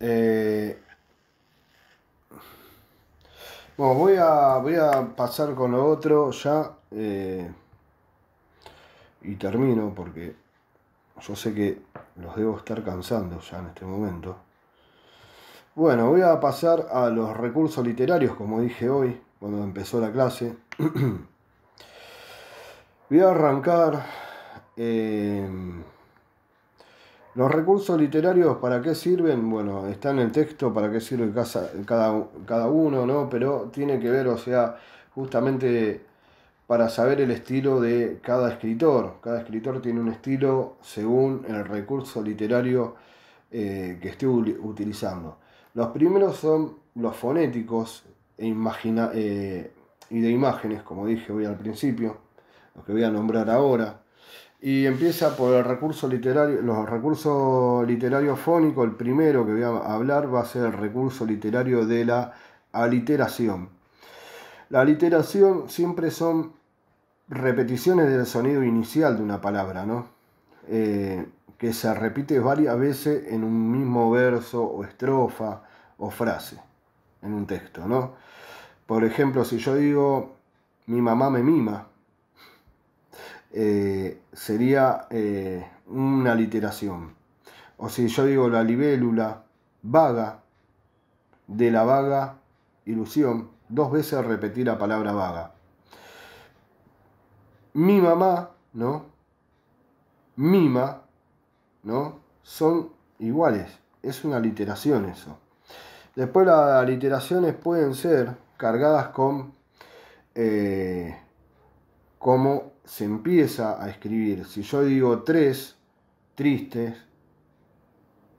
Eh, bueno, voy a, voy a pasar con lo otro ya eh, y termino porque yo sé que los debo estar cansando ya en este momento. Bueno, voy a pasar a los recursos literarios, como dije hoy, cuando empezó la clase. <clears throat> voy a arrancar eh, los recursos literarios, ¿para qué sirven? Bueno, está en el texto para qué sirve cada, cada uno, ¿no? Pero tiene que ver, o sea, justamente para saber el estilo de cada escritor. Cada escritor tiene un estilo según el recurso literario eh, que esté utilizando. Los primeros son los fonéticos e imagina, eh, y de imágenes, como dije hoy al principio, los que voy a nombrar ahora y empieza por el recurso literario, los recursos literarios fónicos. El primero que voy a hablar va a ser el recurso literario de la aliteración. La aliteración siempre son repeticiones del sonido inicial de una palabra, ¿no? Eh, que se repite varias veces en un mismo verso o estrofa o frase en un texto, ¿no? Por ejemplo, si yo digo mi mamá me mima, eh, sería eh, una literación. O si yo digo la libélula, vaga, de la vaga, ilusión, dos veces repetir la palabra vaga. Mi mamá, ¿no? Mima, ¿no? Son iguales, es una literación eso. Después las literaciones pueden ser cargadas con eh, como se empieza a escribir. Si yo digo tres, tristes,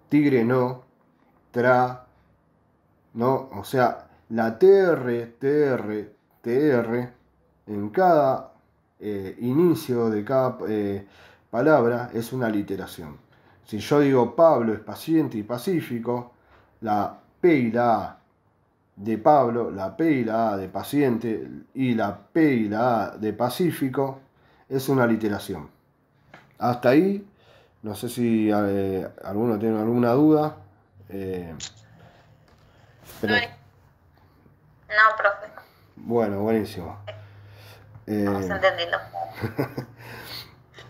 tigre no, tra, no, o sea, la TR, TR, TR, en cada eh, inicio de cada eh, palabra es una literación. Si yo digo Pablo es paciente y pacífico, la P y la A de Pablo, la P y la A de paciente y la P y la A de pacífico es una literación. Hasta ahí, no sé si eh, alguno tiene alguna duda. Eh, no, profe. Bueno, buenísimo. Eh... entendiendo. <laughs>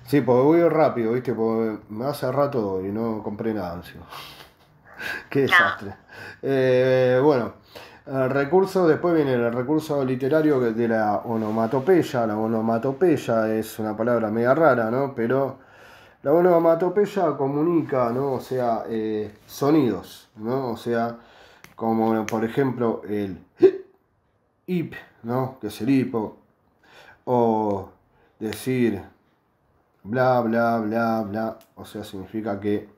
sí, porque voy rápido, ¿viste? Porque me hace rato y no compré nada, sí. <laughs> Qué desastre. Eh, bueno recurso, después viene el recurso literario que de la onomatopeya. La onomatopeya es una palabra media rara, ¿no? Pero la onomatopeya comunica, ¿no? O sea, eh, sonidos, ¿no? O sea, como por ejemplo el hip, ¿no? Que es el hipo. O decir bla, bla, bla, bla. O sea, significa que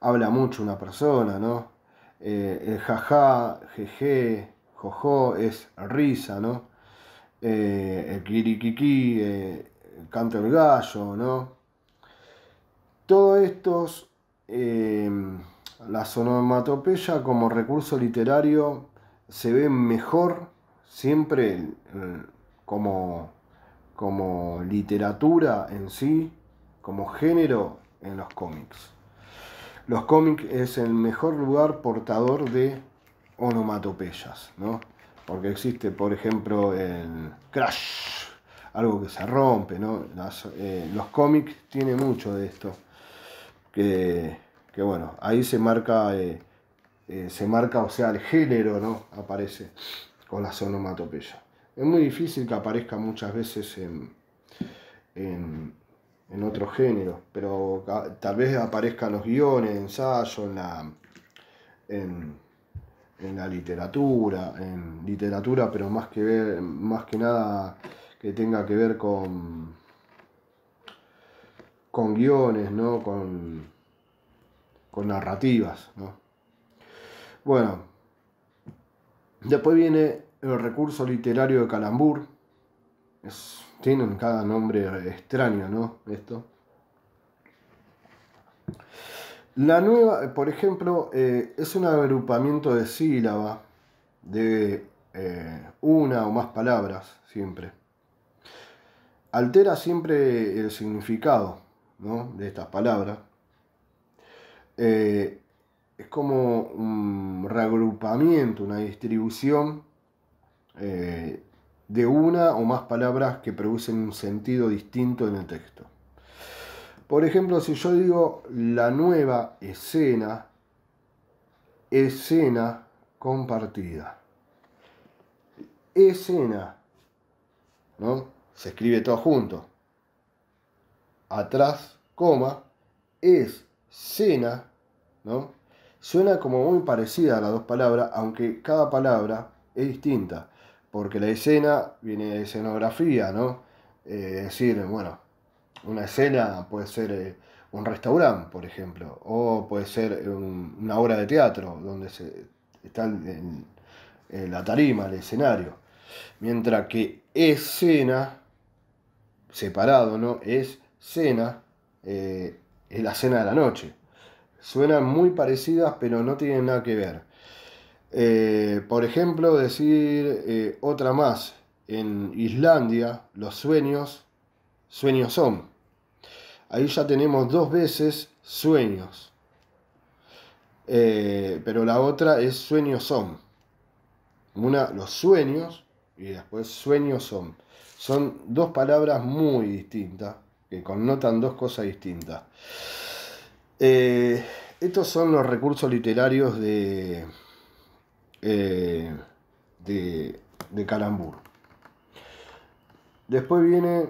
habla mucho una persona, ¿no? el eh, jaja, jeje, jojo es risa, ¿no? el kirikiki, eh, eh el gallo, ¿no? Todos estos, em, la sonomatopeya como recurso literario se ve mejor siempre eh, como literatura en sí, como género en los cómics los cómics es el mejor lugar portador de onomatopeyas, ¿no? Porque existe, por ejemplo, el crash, algo que se rompe, ¿no? Eh, los cómics tienen mucho de esto. Que, bueno, ahí se marca, eh, eh, se marca, o sea, el género, ¿no? Aparece con las onomatopeyas. Es muy difícil que aparezca muchas veces en en otro género, pero tal vez aparezcan los guiones, ensayo, en la, en, la literatura, en literatura, pero más que, más que nada que tenga que ver con, con guiones, con, con narrativas. Bueno, después viene el recurso literario de Calambur. Es tienen cada nombre extraño, ¿no? Esto. La nueva, por ejemplo, eh, es un agrupamiento de sílaba de eh, una o más palabras siempre. Altera siempre el significado ¿no? de estas palabras. Eh, es como un reagrupamiento, una distribución de una o más palabras que producen un sentido distinto en el texto. Por ejemplo, si yo digo la nueva escena, escena compartida. Escena, ¿no? Se escribe todo junto. Atrás, coma, es cena, ¿no? Suena como muy parecida a las dos palabras, aunque cada palabra es distinta porque la escena viene de escenografía, ¿no? Eh, es decir, bueno, una escena puede ser eh, un restaurante, por ejemplo, o puede ser eh, una obra de teatro donde está en, la tarima, el escenario. Mientras que escena, separado, ¿no? Es cena, es la cena de la noche. Suenan muy parecidas, pero no tienen nada que ver. Eh, por ejemplo, decir eh, otra más, en Islandia los sueños, sueños son. Ahí ya tenemos dos veces sueños, eh, pero la otra es sueños son. Una, los sueños y después sueños son. Son dos palabras muy distintas que connotan dos cosas distintas. estos son los recursos literarios de, eh, de, de Calambur. Después viene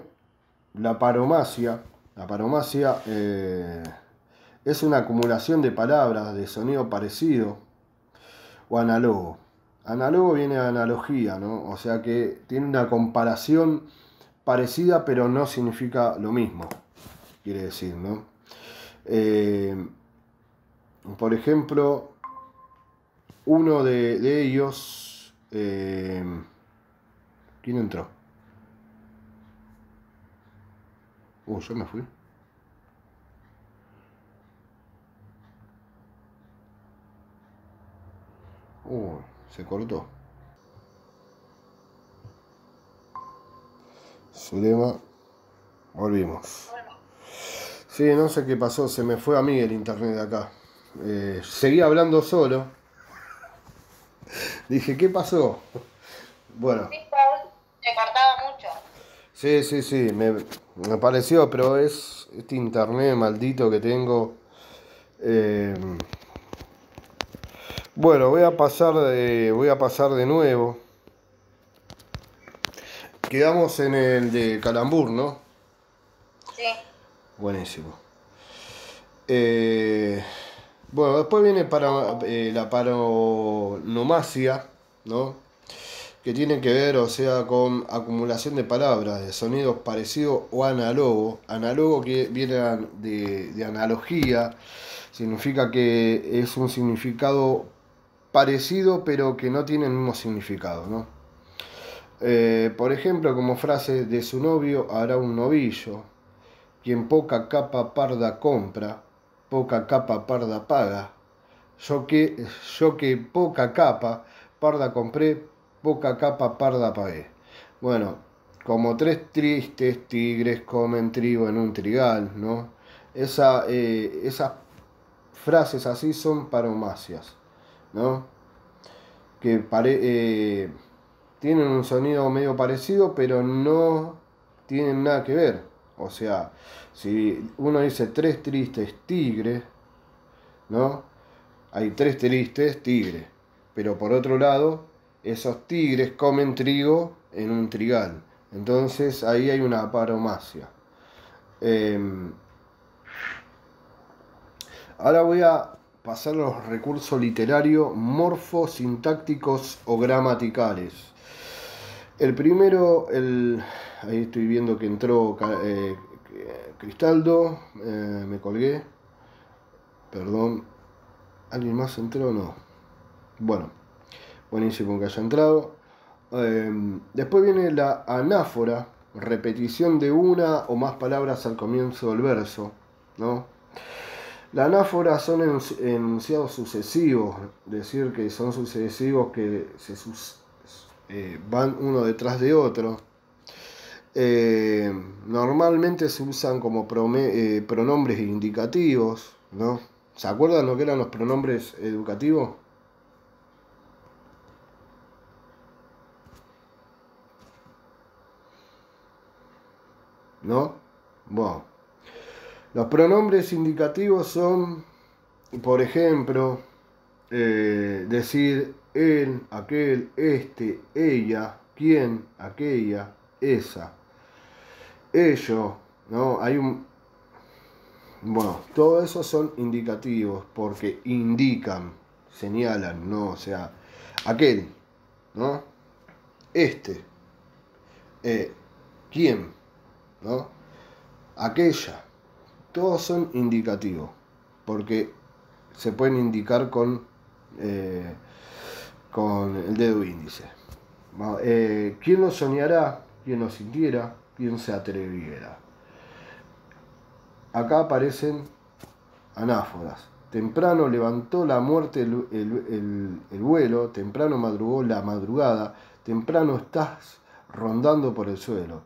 la paromasia. La paromasia eh, es una acumulación de palabras de sonido parecido o análogo. Análogo viene de analogía, ¿no? O sea que tiene una comparación parecida, pero no significa lo mismo, quiere decir, ¿no? Eh, por ejemplo, uno de, ellos. Eh, ¿Quién entró? Uh, yo me fui. Uh, se cortó. Zulema. Volvimos. Sí, no sé qué pasó, se me fue a mí el internet de acá. Eh, seguí hablando solo. <laughs> Dije, ¿qué pasó? Bueno. mucho. Sí, sí, sí, me, pareció, pero es este internet maldito que tengo. Em, bueno, voy a pasar de, voy a pasar de nuevo. Quedamos en el de Calambur, ¿no? Sí. Buenísimo. Eh, bueno, después viene para, eh, la paronomasia, ¿no? Que tiene que ver, o sea, con acumulación de palabras, de sonidos parecidos o análogo. Análogo que viene de, analogía, significa que es un significado parecido pero que no tiene el mismo significado, ¿no? Eh, por ejemplo, como frase de su novio hará un novillo, quien poca capa parda compra, poca capa parda paga. Yo que, que poca capa parda compré, poca capa parda pagué. Bueno, como tres tristes tigres comen trigo en un trigal, ¿no? Esa, eh, esas frases así son paromacias, ¿no? Que eh, tienen un sonido medio parecido, pero no tienen nada que ver. O sea, si uno dice tres tristes tigres, ¿no? Hay tres tristes tigres. Pero por otro lado, esos tigres comen trigo en un trigal. Entonces ahí hay una paromacia. Em, ahora voy a pasar a los recursos literarios morfosintácticos o gramaticales. El primero, el, ahí estoy viendo que entró eh, Cristaldo, eh, me colgué, perdón, ¿alguien más entró o no? Bueno, buenísimo que haya entrado. Em, después viene la anáfora, repetición de una o más palabras al comienzo del verso, ¿no? La anáfora son enunciados sucesivos, decir que son sucesivos que se, eh, van uno detrás de otro. Eh, normalmente se usan como eh, pronombres indicativos, ¿no? ¿Se acuerdan lo que eran los pronombres educativos? ¿No? Bueno. Los pronombres indicativos son, por ejemplo, decir él, aquel, este, ella, quién, aquella, esa, ello, ¿no? Hay un... Bueno, todo esos son indicativos porque indican, señalan, ¿no? O sea, aquel, ¿no? Este, eh, quién, ¿no? Aquella, todos son indicativos porque se pueden indicar con... Eh, con el dedo índice. Eh, ¿Quién lo soñará? ¿Quién lo sintiera? ¿Quién se atreviera? Acá aparecen anáforas. Temprano levantó la muerte el, vuelo, temprano madrugó la madrugada, temprano estás rondando por el suelo.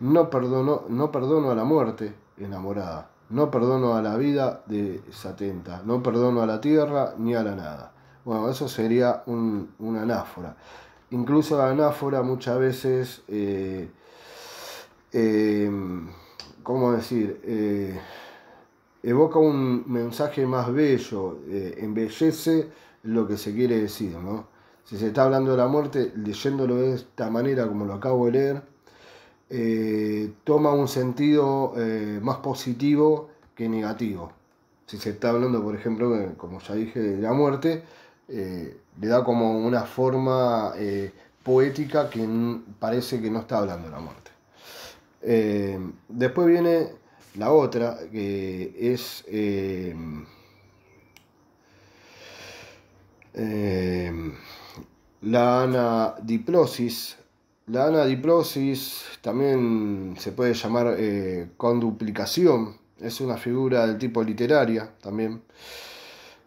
No perdono, no perdono a la muerte enamorada, no perdono a la vida desatenta, no perdono a la tierra ni a la nada. Bueno, eso sería un, una anáfora. Incluso la anáfora muchas veces, eh, eh, ¿cómo decir? Eh, evoca un mensaje más bello, embellece lo que se quiere decir, ¿no? Si se está hablando de la muerte, leyéndolo de esta manera como lo acabo de leer, toma un sentido más positivo que negativo. Si se está hablando, por ejemplo, como ya dije, de la muerte, eh, le da como una forma eh, poética que parece que no está hablando de la muerte. Eh, después viene la otra, que es... la anadiplosis. La anadiplosis también se puede llamar con duplicación Es una figura del tipo literaria también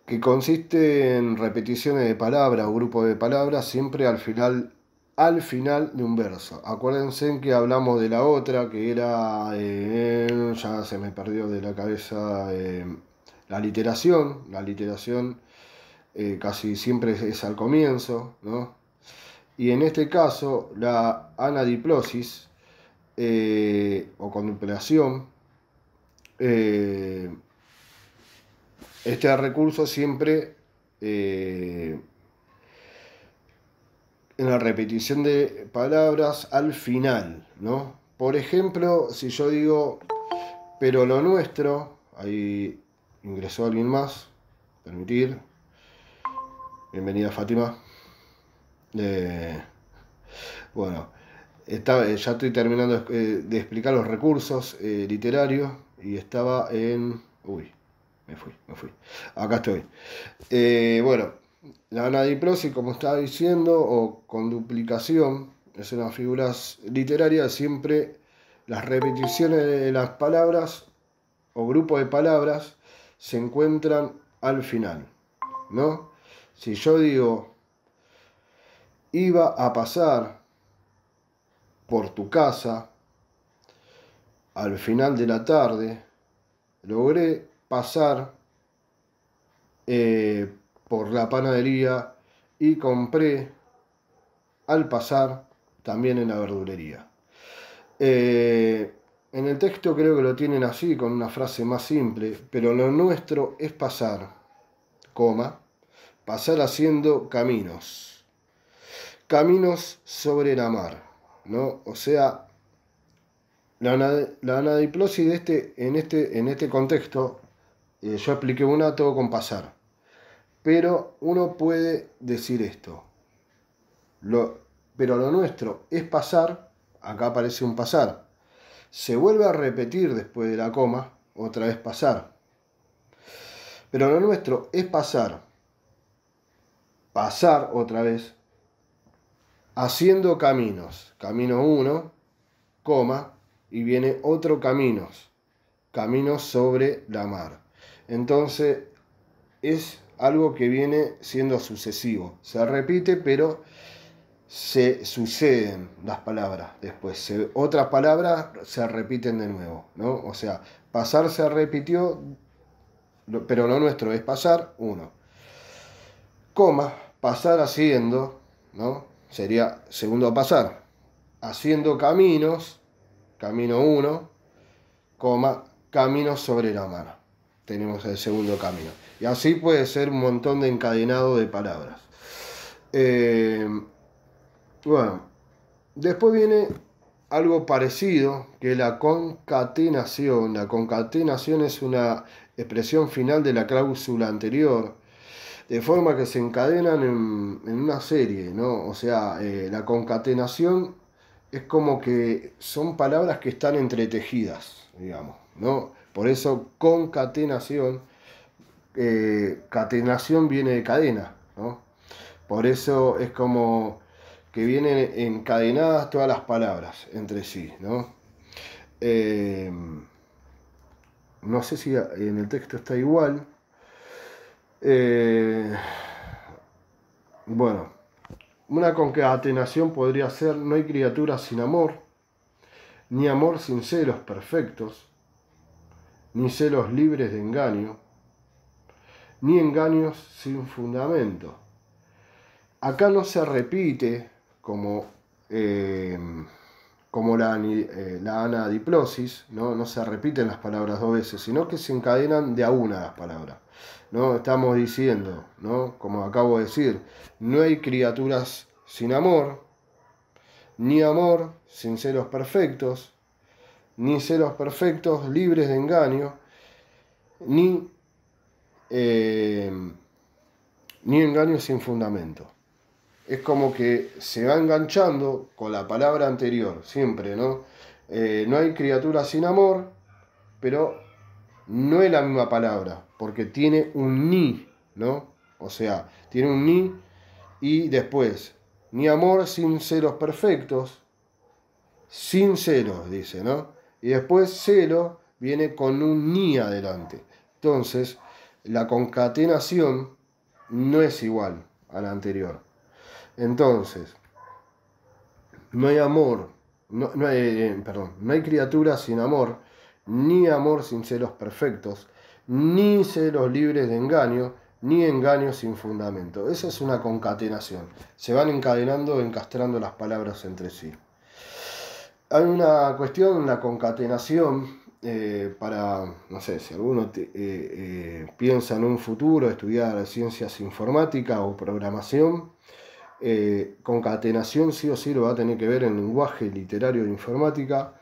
que consiste en repeticiones de palabras o grupos de palabras siempre al final, al final de un verso. Acuérdense que hablamos de la otra, que era, eh, ya se me perdió de la cabeza eh, la literación, la literación eh, casi siempre es, al comienzo, ¿no? Y en este caso, la anadiplosis o contemplación eh, este recurso siempre eh, en la repetición de palabras al final, ¿no? Por ejemplo, si yo digo, pero lo nuestro, ahí ingresó alguien más, permitir, bienvenida Fátima. Eh, bueno, estaba eh, ya estoy terminando de explicar los recursos literarios y estaba en... Uy, me fui, me fui. Acá estoy. Eh, bueno, la anadiprosis, como estaba diciendo, o con duplicación, es una figura literaria, siempre las repeticiones de las palabras o grupos de palabras se encuentran al final, ¿no? Si yo digo, iba a pasar por tu casa al final de la tarde, logré pasar eh, por la panadería y compré al pasar también en la verdulería. Eh, en el texto creo que lo tienen así, con una frase más simple, pero lo nuestro es pasar, coma, pasar haciendo caminos, caminos sobre la mar, ¿no? O sea, la, la anadiplosis este, en, este, en este contexto eh, yo expliqué una, todo con pasar. Pero uno puede decir esto. pero lo nuestro es pasar, acá aparece un pasar. Se vuelve a repetir después de la coma, otra vez pasar. Pero lo nuestro es pasar, pasar otra vez, haciendo caminos, camino 1, coma, y viene otro caminos, camino sobre la mar. Entonces es algo que viene siendo sucesivo. Se repite, pero se suceden las palabras después. otras palabras se repiten de nuevo, ¿no? O sea, pasar se repitió, pero lo nuestro es pasar, uno. Coma, pasar haciendo, ¿no? Sería segundo pasar. Haciendo caminos, camino uno, coma, camino sobre la mano tenemos el segundo camino. Y así puede ser un montón de encadenado de palabras. Eh, bueno, después viene algo parecido que la concatenación. La concatenación es una expresión final de la cláusula anterior, de forma que se encadenan en, una serie, ¿no? O sea, eh, la concatenación es como que son palabras que están entretejidas, digamos, ¿no? Por eso concatenación, eh, viene de cadena, ¿no? Por eso es como que vienen encadenadas todas las palabras entre sí, ¿no? Eh, no sé si en el texto está igual. Eh, bueno, una concatenación podría ser, no hay criatura sin amor, ni amor sin perfectos, ni celos libres de engaño, ni engaños sin fundamento. Acá no se repite como, eh, como la, eh, la, anadiplosis, ¿no? se repiten las palabras dos veces, sino que se encadenan de a una las palabras. ¿no? Estamos diciendo, ¿no? como acabo de decir, no hay criaturas sin amor, ni amor sin celos perfectos, ni seros perfectos, libres de engaño, ni, eh, ni engaño sin fundamento. Es como que se va enganchando con la palabra anterior, siempre, ¿no? Eh, no hay criatura sin amor, pero no es la misma palabra, porque tiene un ni, ¿no? O sea, tiene un ni y después, ni amor sin seros perfectos, sin seros, dice, ¿no? Y después celo viene con un ni adelante. Entonces, la concatenación no es igual a la anterior. Entonces, no hay amor, no, no hay, eh, perdón, no hay criatura sin amor, ni amor sin celos perfectos, ni celos libres de engaño, ni engaño sin fundamento. Esa es una concatenación. Se van encadenando, encastrando las palabras entre sí hay una cuestión, una concatenación eh, para, no sé, si alguno eh, eh, piensa en un futuro estudiar ciencias informáticas o programación, concatenación sí o sí lo va a tener que ver en lenguaje literario de informática,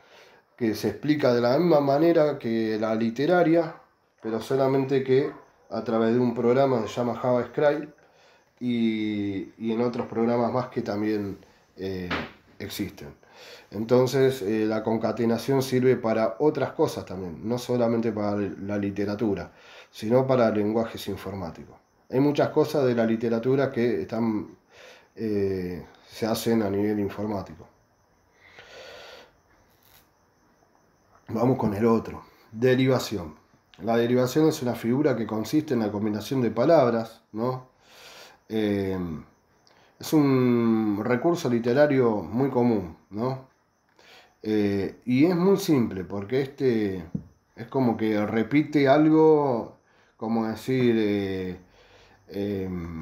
que se explica de la misma manera que la literaria, pero solamente que a través de un programa que se llama JavaScript y en otros programas más que también existen. Entonces eh, la concatenación sirve para otras cosas también, no solamente para la literatura, sino para lenguajes informáticos. Hay muchas cosas de la literatura que están, eh, se hacen a nivel informático. Vamos con el otro. Derivación. La derivación es una figura que consiste en la combinación de palabras, ¿no? Eh, es un recurso literario muy común, ¿no? Eh, y es muy simple, porque este es como que repite algo, como decir, eh, em,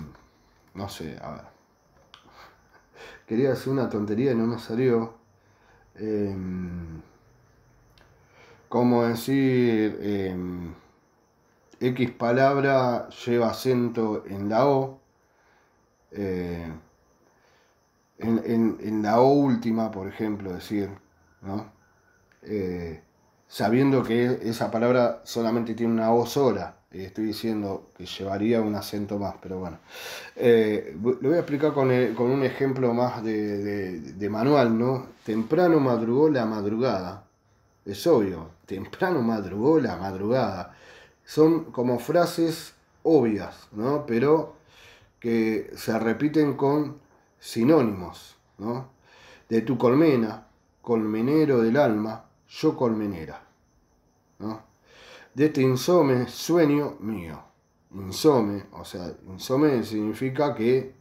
no sé, a ver. Quería hacer una tontería y no me salió. Em, como decir, em, X palabra lleva acento en la O. Eh, en, la última, por ejemplo, decir, ¿no? Eh, sabiendo que esa palabra solamente tiene una voz sola, estoy diciendo que llevaría un acento más, pero bueno. Eh, lo voy a explicar con, un ejemplo más de, de, manual, ¿no? Temprano madrugó la madrugada. Es obvio, temprano madrugó la madrugada. Son como frases obvias, ¿no? Pero que se repiten con sinónimos, ¿no? De tu colmena, colmenero del alma, yo colmenera, ¿no? De este insome sueño mío. Insome, o sea, insome significa que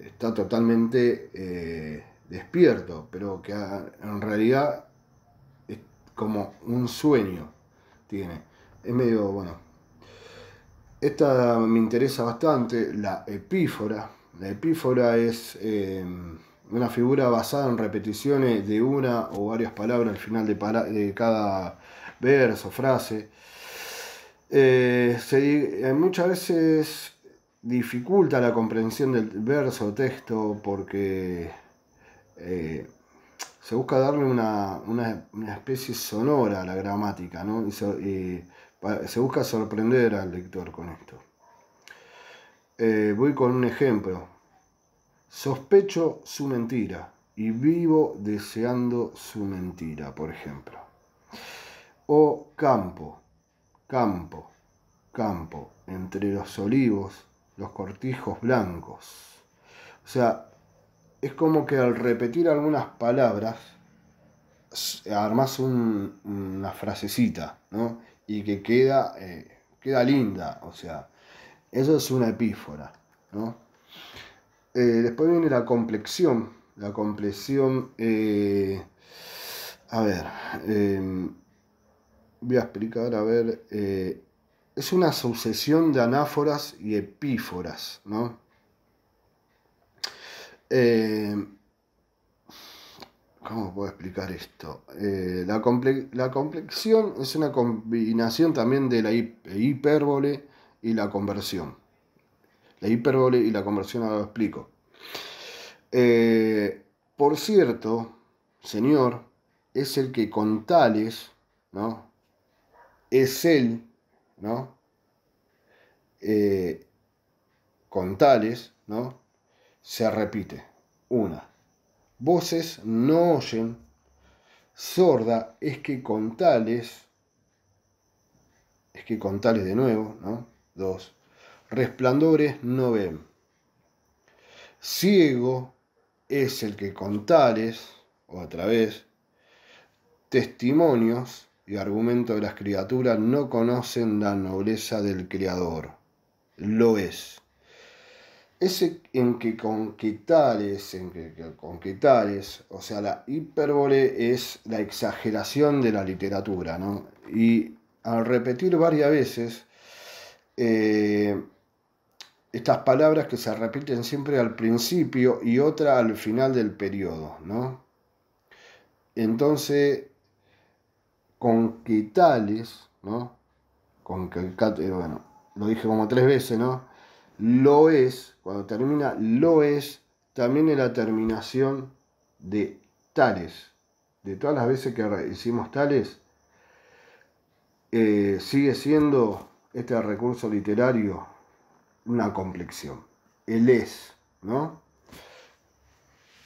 está totalmente eh, despierto, pero que en realidad es como un sueño tiene. Es medio, bueno, esta me interesa bastante, la epífora, la epífora es em, una figura basada en repeticiones de una o varias palabras al final de, cada verso, o frase. Eh, eh, muchas veces dificulta la comprensión del verso o texto porque eh, se busca darle una, una, especie sonora a la gramática, y, se busca sorprender al lector con esto. Eh, voy con un ejemplo. Sospecho su mentira y vivo deseando su mentira, por ejemplo. O campo, campo, campo, entre los olivos, los cortijos blancos. O sea, es como que al repetir algunas palabras, armas una frasecita, ¿no? Y que queda, eh, queda linda, o sea, eso es una epífora. ¿no? Eh, después viene la complexión. La complexión. Eh, a ver. Em, voy a explicar, a ver. Eh, es una sucesión de anáforas y epíforas, ¿no? ¿Cómo puedo explicar esto? La, la, complexión es una combinación también de la hipérbole y la conversión. La hipérbole y la conversión ahora lo explico. Eh, por cierto, Señor, es el que con tales, ¿no? Es Él, ¿no? Eh, con tales, ¿no? Se repite. Una. Voces no oyen. Sorda es que con tales, es que con tales de nuevo, ¿no? dos resplandores no ven. Ciego es el que con tales, o a través, testimonios y argumentos de las criaturas no conocen la nobleza del Creador. Lo es. Ese en que con que tales, en que, con o sea, la hipérbole es la exageración de la literatura, ¿no? Y al repetir varias veces, eh, estas palabras que se repiten siempre al principio y otra al final del periodo, ¿no? Entonces, con que tales, ¿no? Con que eh, bueno, lo dije como tres veces, ¿no? Lo es, cuando termina lo es, también es la terminación de tales. De todas las veces que hicimos tales, eh, sigue siendo este recurso literario, una complexión. él es, ¿no?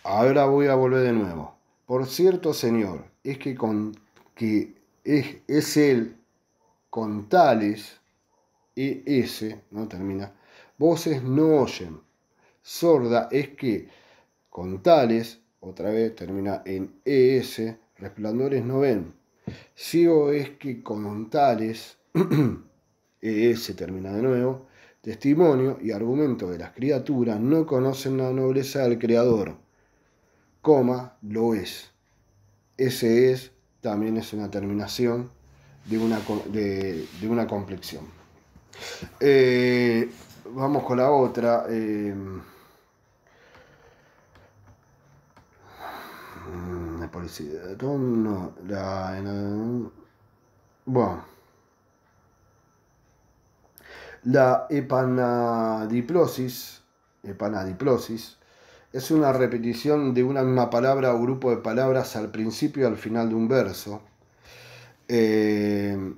Ahora voy a volver de nuevo. Por cierto, Señor, es que con que es, es él con tales e ES, no termina, voces no oyen. Sorda es que con tales, otra vez termina en ES, resplandores no ven. o es que con tales <clears throat> Ese termina de nuevo, testimonio y argumento de las criaturas no conocen la nobleza del Creador, coma, lo es. Ese es también es una terminación de una, de, una complexión. Eh, vamos con la otra. Eh, mm, bueno. La epanadiplosis, es una repetición de una misma palabra o grupo de palabras al principio y al final de un verso, eh,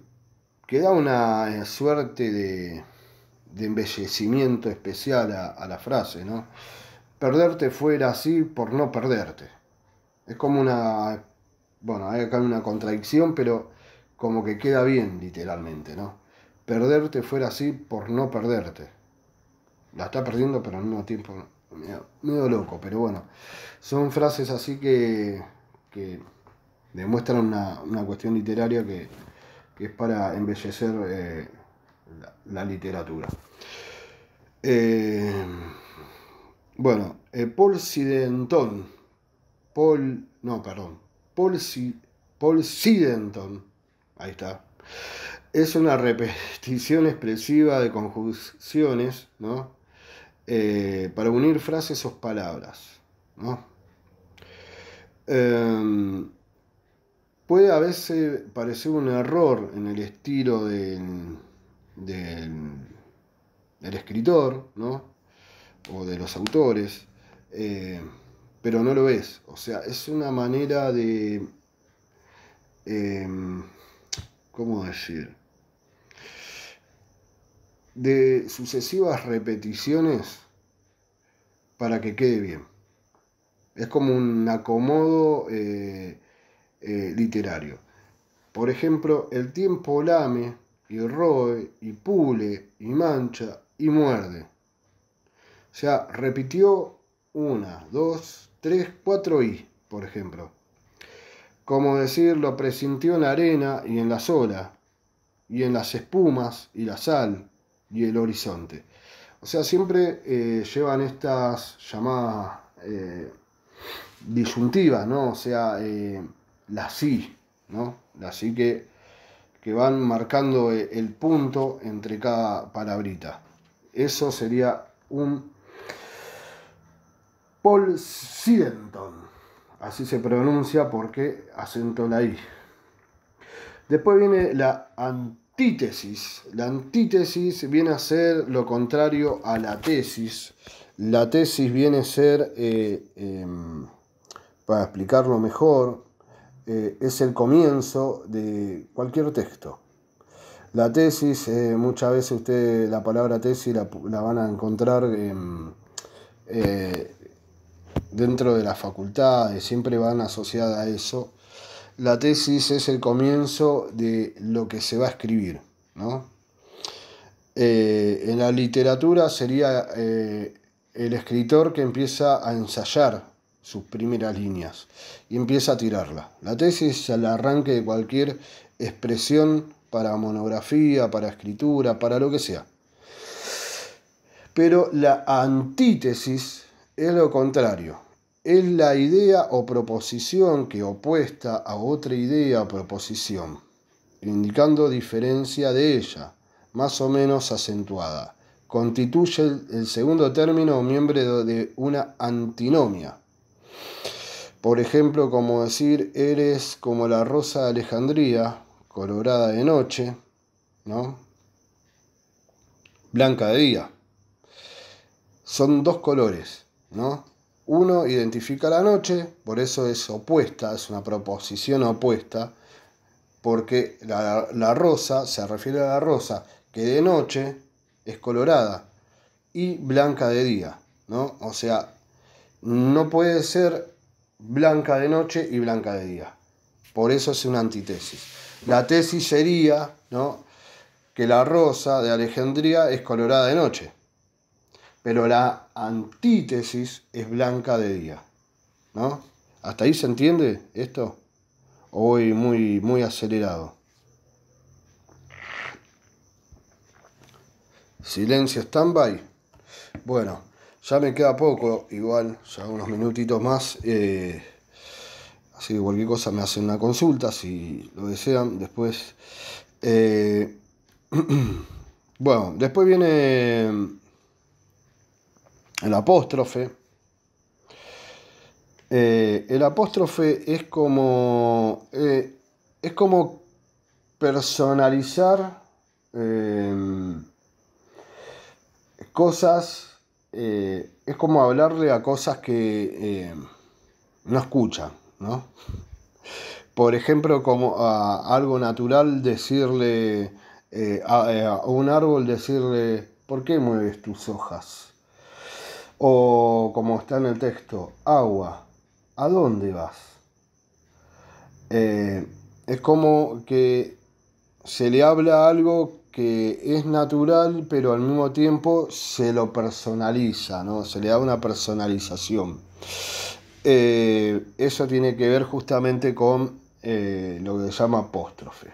que da una eh, suerte de, embellecimiento especial a, la frase, ¿no? Perderte fuera así por no perderte. Es como una, bueno, hay acá una contradicción, pero como que queda bien literalmente, ¿no? perderte fuera así por no perderte. La está perdiendo, pero no, mismo tiempo medio, loco. Pero bueno, son frases así que, que demuestran una, cuestión literaria que, que, es para embellecer eh, la, literatura. Eh, bueno, eh, Paul Sidenton, Paul, no, perdón, Paul, Paul Sidenton, ahí está, es una repetición expresiva de conjunciones, ¿no? Eh, para unir frases o palabras, ¿no? Em, puede a veces parecer un error en el estilo del, escritor, ¿no? O de los autores, eh, pero no lo es. O sea, es una manera de... Em, ¿Cómo decir? de sucesivas repeticiones para que quede bien. Es como un acomodo eh, eh, literario. Por ejemplo, el tiempo lame y roe y pule y mancha y muerde. O sea, repitió una, dos, tres, cuatro y, por ejemplo. Como decir, lo presintió en la arena y en la sola, y en las espumas y la sal, y el horizonte. O sea, siempre eh, llevan estas llamadas eh, disyuntivas, ¿no? O sea, eh, las sí, ¿no? Las sí que, van marcando el punto entre cada palabrita. Eso sería un Paul Así se pronuncia porque acento la I. Después viene la antítesis. La antítesis viene a ser lo contrario a la tesis. La tesis viene a ser, eh, em, para explicarlo mejor, eh, es el comienzo de cualquier texto. La tesis, eh, muchas veces usted la palabra tesis la, van a encontrar em, dentro de las facultades, siempre van asociada a eso la tesis es el comienzo de lo que se va a escribir. ¿no? Eh, en la literatura sería eh, el escritor que empieza a ensayar sus primeras líneas y empieza a tirarla. La tesis es el arranque de cualquier expresión para monografía, para escritura, para lo que sea. Pero la antítesis es lo contrario es la idea o proposición que opuesta a otra idea o proposición, indicando diferencia de ella, más o menos acentuada. Constituye el, segundo término o miembro de una antinomia. Por ejemplo, como decir, eres como la rosa de Alejandría, colorada de noche, ¿no? Blanca de día. Son dos colores, ¿no? Uno identifica la noche, por eso es opuesta, es una proposición opuesta, porque la, la rosa se refiere a la rosa que de noche es colorada y blanca de día, ¿no? O sea, no puede ser blanca de noche y blanca de día. Por eso es una antítesis. La tesis sería ¿no? que la rosa de Alejandría es colorada de noche pero la antítesis es blanca de día. ¿No? ¿Hasta ahí se entiende esto? Hoy muy, muy acelerado? Silencio, stand-by. Bueno, ya me queda poco, igual, ya unos minutitos más. Eh, así que cualquier cosa me hacen una consulta si lo desean después. Eh, <clears throat> bueno, después viene el apóstrofe. Eh, el apóstrofe es como, eh, es como personalizar eh, cosas, es como hablarle a cosas que no escucha. ¿no? Por ejemplo, como a algo natural decirle a un árbol decirle, ¿por qué mueves tus hojas? O como está en el texto, agua, ¿a dónde vas? Eh, es como que se le habla algo que es natural, pero al mismo tiempo se lo personaliza, ¿no? Se le da una personalización. Eh, eso tiene que ver justamente con eh, lo que se llama apóstrofe.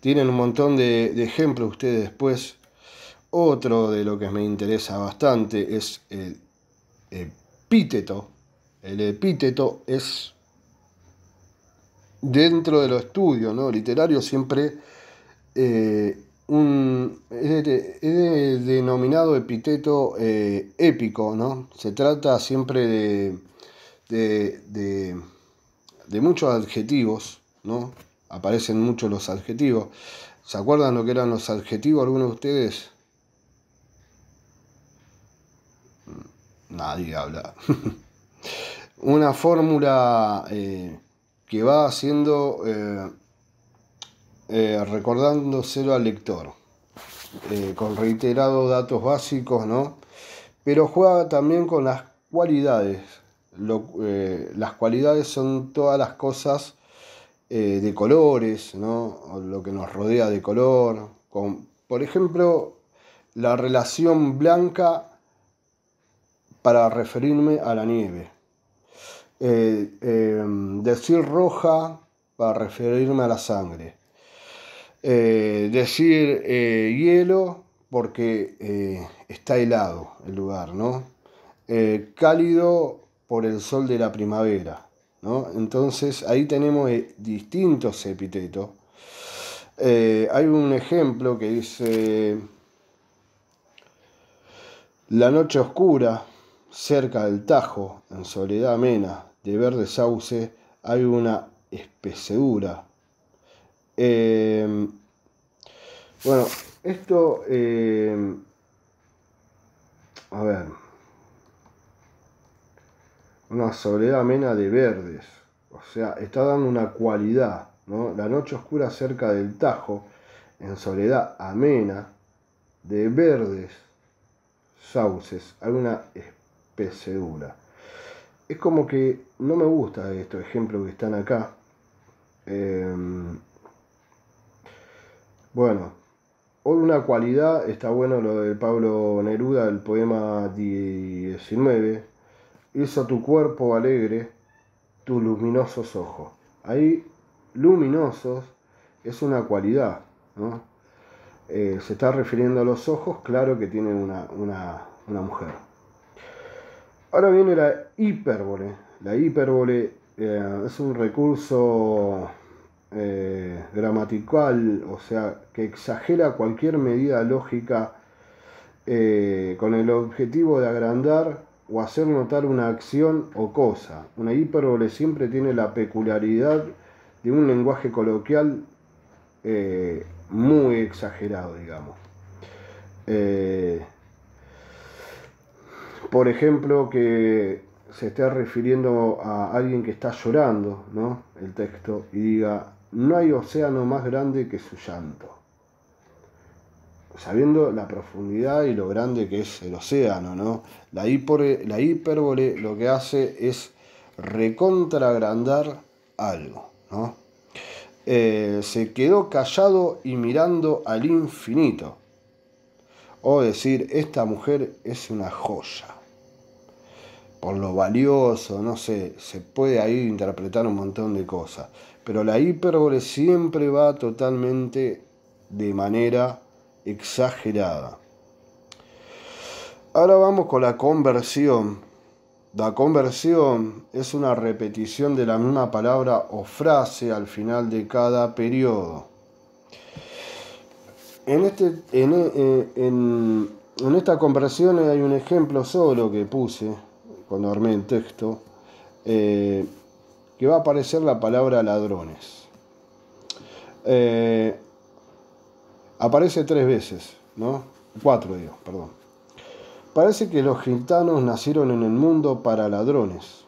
Tienen un montón de, de ejemplos ustedes después otro de lo que me interesa bastante es el epíteto. El epíteto es dentro de los estudios ¿no? literarios siempre eh, un, es, denominado epíteto eh, épico, ¿no? Se trata siempre de, de, muchos adjetivos, ¿no? Aparecen muchos los adjetivos. ¿Se acuerdan lo que eran los adjetivos algunos de ustedes? nadie habla. <laughs> Una fórmula eh, que va haciendo eh, eh recordándoselo al lector, eh, con reiterados datos básicos, ¿no? Pero juega también con las cualidades. las cualidades son todas las cosas de colores, ¿no? lo que nos rodea de color. Con, por ejemplo, la relación blanca para referirme a la nieve. Eh, eh, decir roja para referirme a la sangre. Eh, decir hielo porque está helado el lugar, ¿no? cálido por el sol de la primavera, Entonces ahí tenemos distintos epítetos. hay un ejemplo que dice la noche oscura cerca del Tajo, en Soledad amena, de verdes sauces, hay una espesura. Em, bueno, esto, em, a ver, una soledad amena de verdes, o sea, está dando una cualidad, La noche oscura cerca del Tajo, en soledad amena de verdes sauces, hay una Segura. Es como que no me gusta estos ejemplos que están acá. Em, bueno bueno, una cualidad, está bueno lo de Pablo Neruda, el poema 19, hizo tu cuerpo alegre, tus luminosos ojos. Ahí, luminosos es una cualidad, ¿no? Eh, se está refiriendo a los ojos, claro que tiene una mujer. Ahora viene la hipérbole. La hipérbole eh, es un recurso eh, gramatical, o sea, que exagera cualquier medida lógica eh, con el objetivo de agrandar o hacer notar una acción o cosa. Una hipérbole siempre tiene la peculiaridad de un lenguaje coloquial muy exagerado, digamos. Por ejemplo, que se esté refiriendo a alguien que está llorando, ¿no? El texto, y diga, no hay océano más grande que su llanto. Sabiendo la profundidad y lo grande que es el océano, ¿no? La, hipérbole lo que hace es recontragrandar algo, ¿no? Eh, se quedó callado y mirando al infinito o decir, esta mujer es una joya. Por lo valioso, no sé, se puede ahí interpretar un montón de cosas. Pero la hipérbole siempre va totalmente de manera exagerada. Ahora vamos con la conversión. La conversión es una repetición de la misma palabra o frase al final de cada periodo en, este, en, eh, esta conversión hay un ejemplo solo que puse cuando armé el texto, eh, que va a aparecer la palabra ladrones. Eh, aparece tres veces, ¿no? Cuatro, digo, perdón. Parece que los gitanos nacieron en el mundo para ladrones.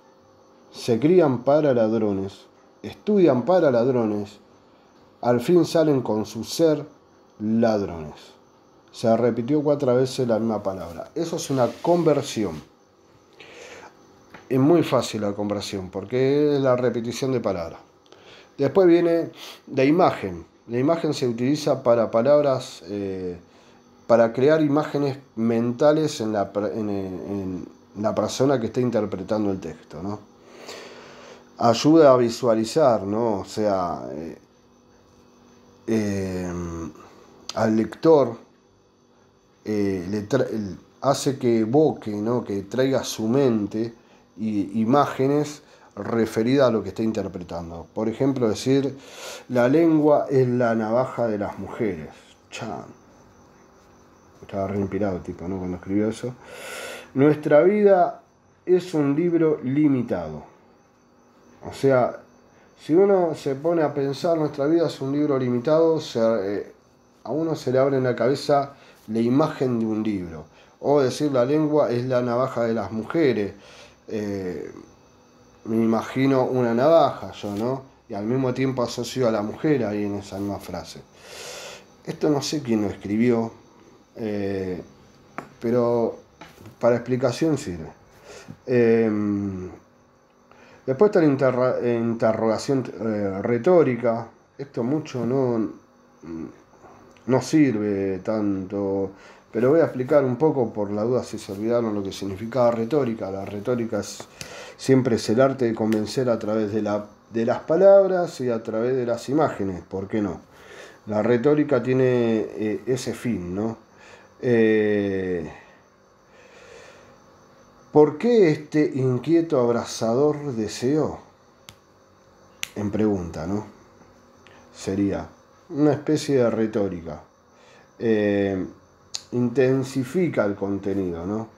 Se crían para ladrones, estudian para ladrones, al fin salen con su ser ladrones. Se repitió cuatro veces la misma palabra. Eso es una conversión. Es muy fácil la conversión porque es la repetición de palabras. Después viene la imagen. La imagen se utiliza para palabras, eh, para crear imágenes mentales en la, persona que está interpretando el texto. Ayuda a visualizar, ¿no? O sea, eh, eh, al lector, eh, hace que evoque, ¿no? que traiga su mente imágenes referidas a lo que está interpretando. Por ejemplo, decir, la lengua es la navaja de las mujeres. Chan. Estaba re inspirado, tipo, ¿no? Cuando escribió eso. Nuestra vida es un libro limitado. O sea, si uno se pone a pensar, nuestra vida es un libro limitado, se, eh, a uno se le abre en la cabeza la imagen de un libro, o decir la lengua es la navaja de las mujeres. Eh, me imagino una navaja, yo, ¿no? Y al mismo tiempo asocio a la mujer ahí en esa misma frase. Esto no sé quién lo escribió, eh, pero para explicación sirve. Em, después está la interrogación eh, retórica. Esto mucho no, no sirve tanto, pero voy a explicar un poco por la duda si se olvidaron lo que significaba retórica. La retórica siempre es el arte de convencer a través de, de las palabras y a través de las imágenes, ¿por qué no? La retórica tiene eh, ese fin, ¿no? Eh, ¿Por qué este inquieto abrazador deseo? En pregunta, ¿no? Sería, una especie de retórica. Eh, intensifica el contenido, ¿no?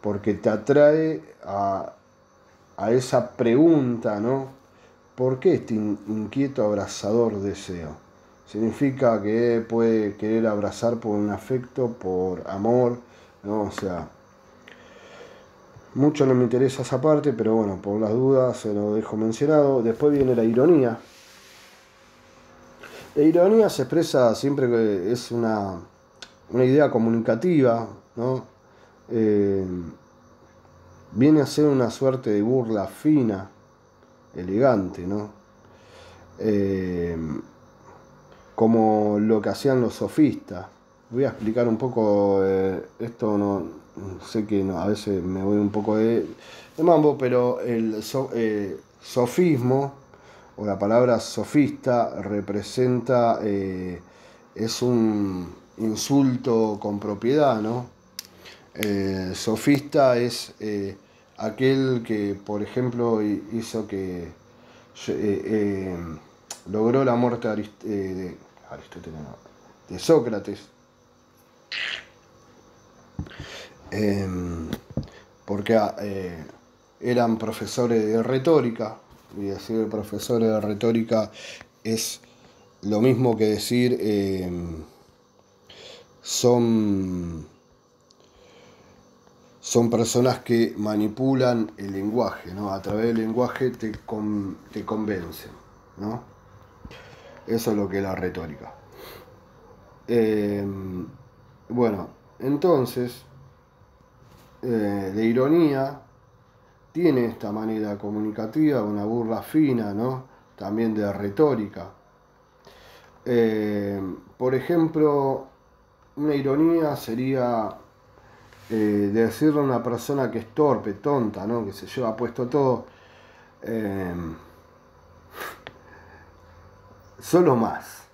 Porque te atrae a, a esa pregunta, ¿no? ¿Por qué este inquieto abrazador deseo? Significa que puede querer abrazar por un afecto, por amor, ¿no? O sea, mucho no me interesa esa parte, pero bueno, por las dudas se lo dejo mencionado. Después viene la ironía, la ironía se expresa siempre que es una, idea comunicativa, ¿no? Eh, viene a ser una suerte de burla fina, elegante, ¿no? Eh, como lo que hacían los sofistas. Voy a explicar un poco eh, esto, no sé que no, a veces me voy un poco de, mambo, pero el sofismo o la palabra sofista representa, eh, es un insulto con propiedad, ¿no? Eh, sofista es eh, aquel que, por ejemplo, hizo que logró la muerte de Sócrates. Em, porque ah, eran profesores de retórica, y decir profesor de retórica es lo mismo que decir eh, son, son personas que manipulan el lenguaje, ¿no? A través del lenguaje te, convencen, ¿no? Eso es lo que es la retórica. Eh, bueno, entonces, eh, de ironía, tiene esta manera comunicativa, una burla fina, ¿no? También de retórica. Eh, por ejemplo, una ironía sería eh, decirle a una persona que es torpe, tonta, ¿no? Que se lleva puesto todo. Eh, solo más.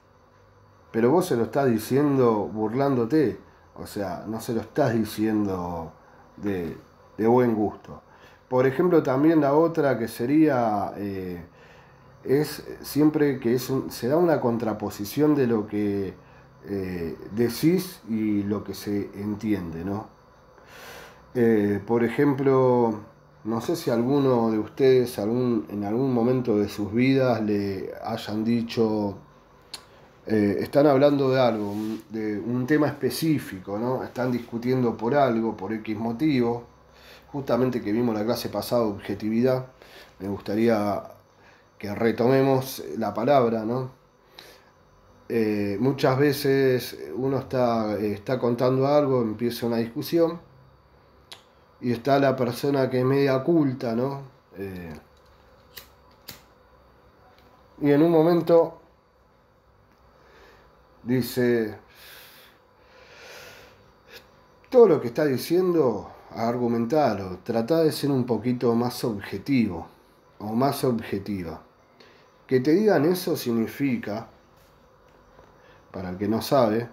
Pero vos se lo estás diciendo burlándote. O sea, no se lo estás diciendo de buen gusto. Por ejemplo, también la otra que sería, eh, es siempre que se da una contraposición de lo que eh, decís y lo que se entiende, ¿no? Eh, por ejemplo, no sé si alguno de ustedes algún, en algún momento de sus vidas le hayan dicho, están hablando de algo, de un tema específico, ¿no? Están discutiendo por algo, por X motivo, justamente que vimos la clase pasada, objetividad, me gustaría que retomemos la palabra, ¿no? Eh, muchas veces uno está, eh, está contando algo, empieza una discusión y está la persona que es media culta, ¿no? Eh, y en un momento dice, todo lo que está diciendo argumentar o tratar de ser un poquito más objetivo o más objetiva. Que te digan eso significa, para el que no sabe,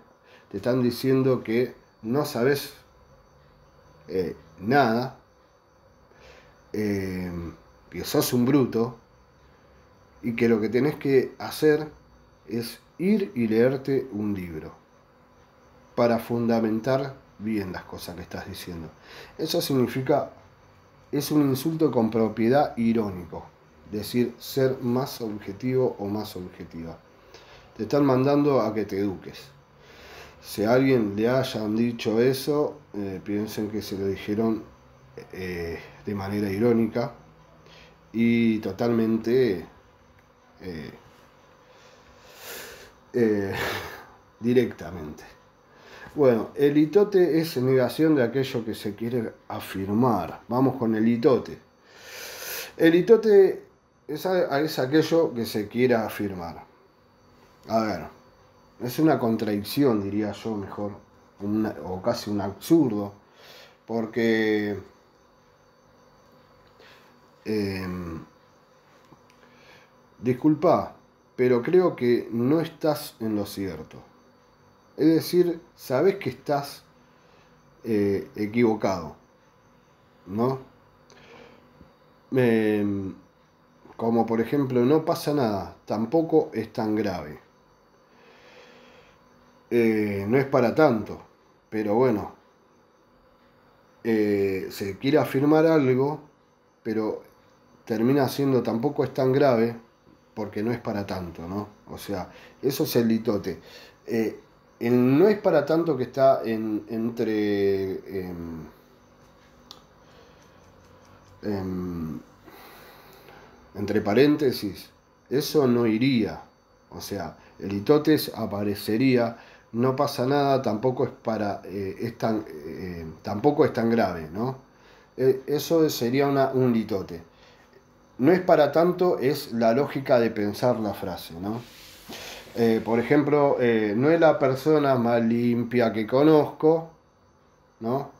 te están diciendo que no sabes eh, nada, eh, que sos un bruto y que lo que tenés que hacer es ir y leerte un libro para fundamentar bien las cosas que estás diciendo. Eso significa, es un insulto con propiedad irónico, decir ser más objetivo o más objetiva. Te están mandando a que te eduques. Si a alguien le hayan dicho eso, eh, piensen que se lo dijeron eh, de manera irónica y totalmente eh, <laughs> directamente. Bueno, el itote es negación de aquello que se quiere afirmar. Vamos con el itote. El itote es, aquello que se quiera afirmar. A ver, es una contradicción, diría yo mejor, o casi un absurdo, porque em, disculpa, pero creo que no estás en lo cierto. Es decir, sabes que estás eh, equivocado, ¿no? Em, como por ejemplo, no pasa nada, tampoco es tan grave. Eh, no es para tanto, pero bueno, eh, se quiere afirmar algo, pero termina siendo tampoco es tan grave porque no es para tanto, ¿no? O sea, eso es el litote el no es para tanto que está en, entre... Em, em, entre paréntesis, eso no iría. O sea, el litotes aparecería, no pasa nada, tampoco es para eh, tan, eh, tampoco es tan grave, ¿no? E, eso sería una, un litote. No es para tanto, es la lógica de pensar la frase, ¿no? Eh, por ejemplo, eh, no es la persona más limpia que conozco, ¿no?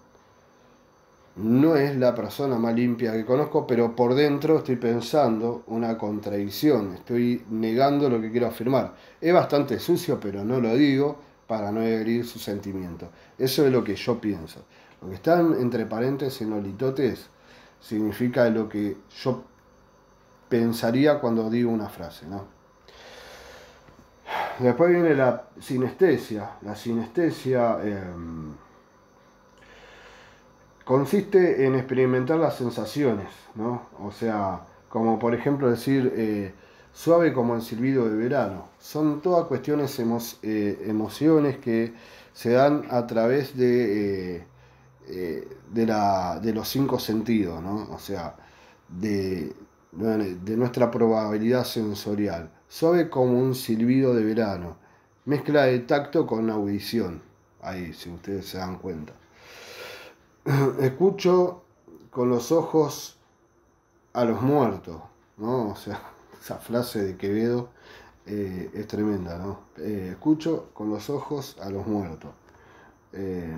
No es la persona más limpia que conozco, pero por dentro estoy pensando una contradicción, estoy negando lo que quiero afirmar. Es bastante sucio, pero no lo digo para no herir su sentimiento. Eso es lo que yo pienso. Lo que está entre paréntesis en olitotes significa lo que yo pensaría cuando digo una frase, ¿no? después viene la sinestesia. La sinestesia em, consiste en experimentar las sensaciones, O sea, como por ejemplo decir eh, suave como el silbido de verano. Son todas cuestiones, eh, emociones que se dan a través de, eh, de, los cinco sentidos, O sea, de, de nuestra probabilidad sensorial suave como un silbido de verano, mezcla de tacto con audición. Ahí, si ustedes se dan cuenta. <clears throat> Escucho con los ojos a los muertos, ¿no? O sea, <laughs> esa frase de Quevedo eh, es tremenda, ¿no? Eh, escucho con los ojos a los muertos. Eh,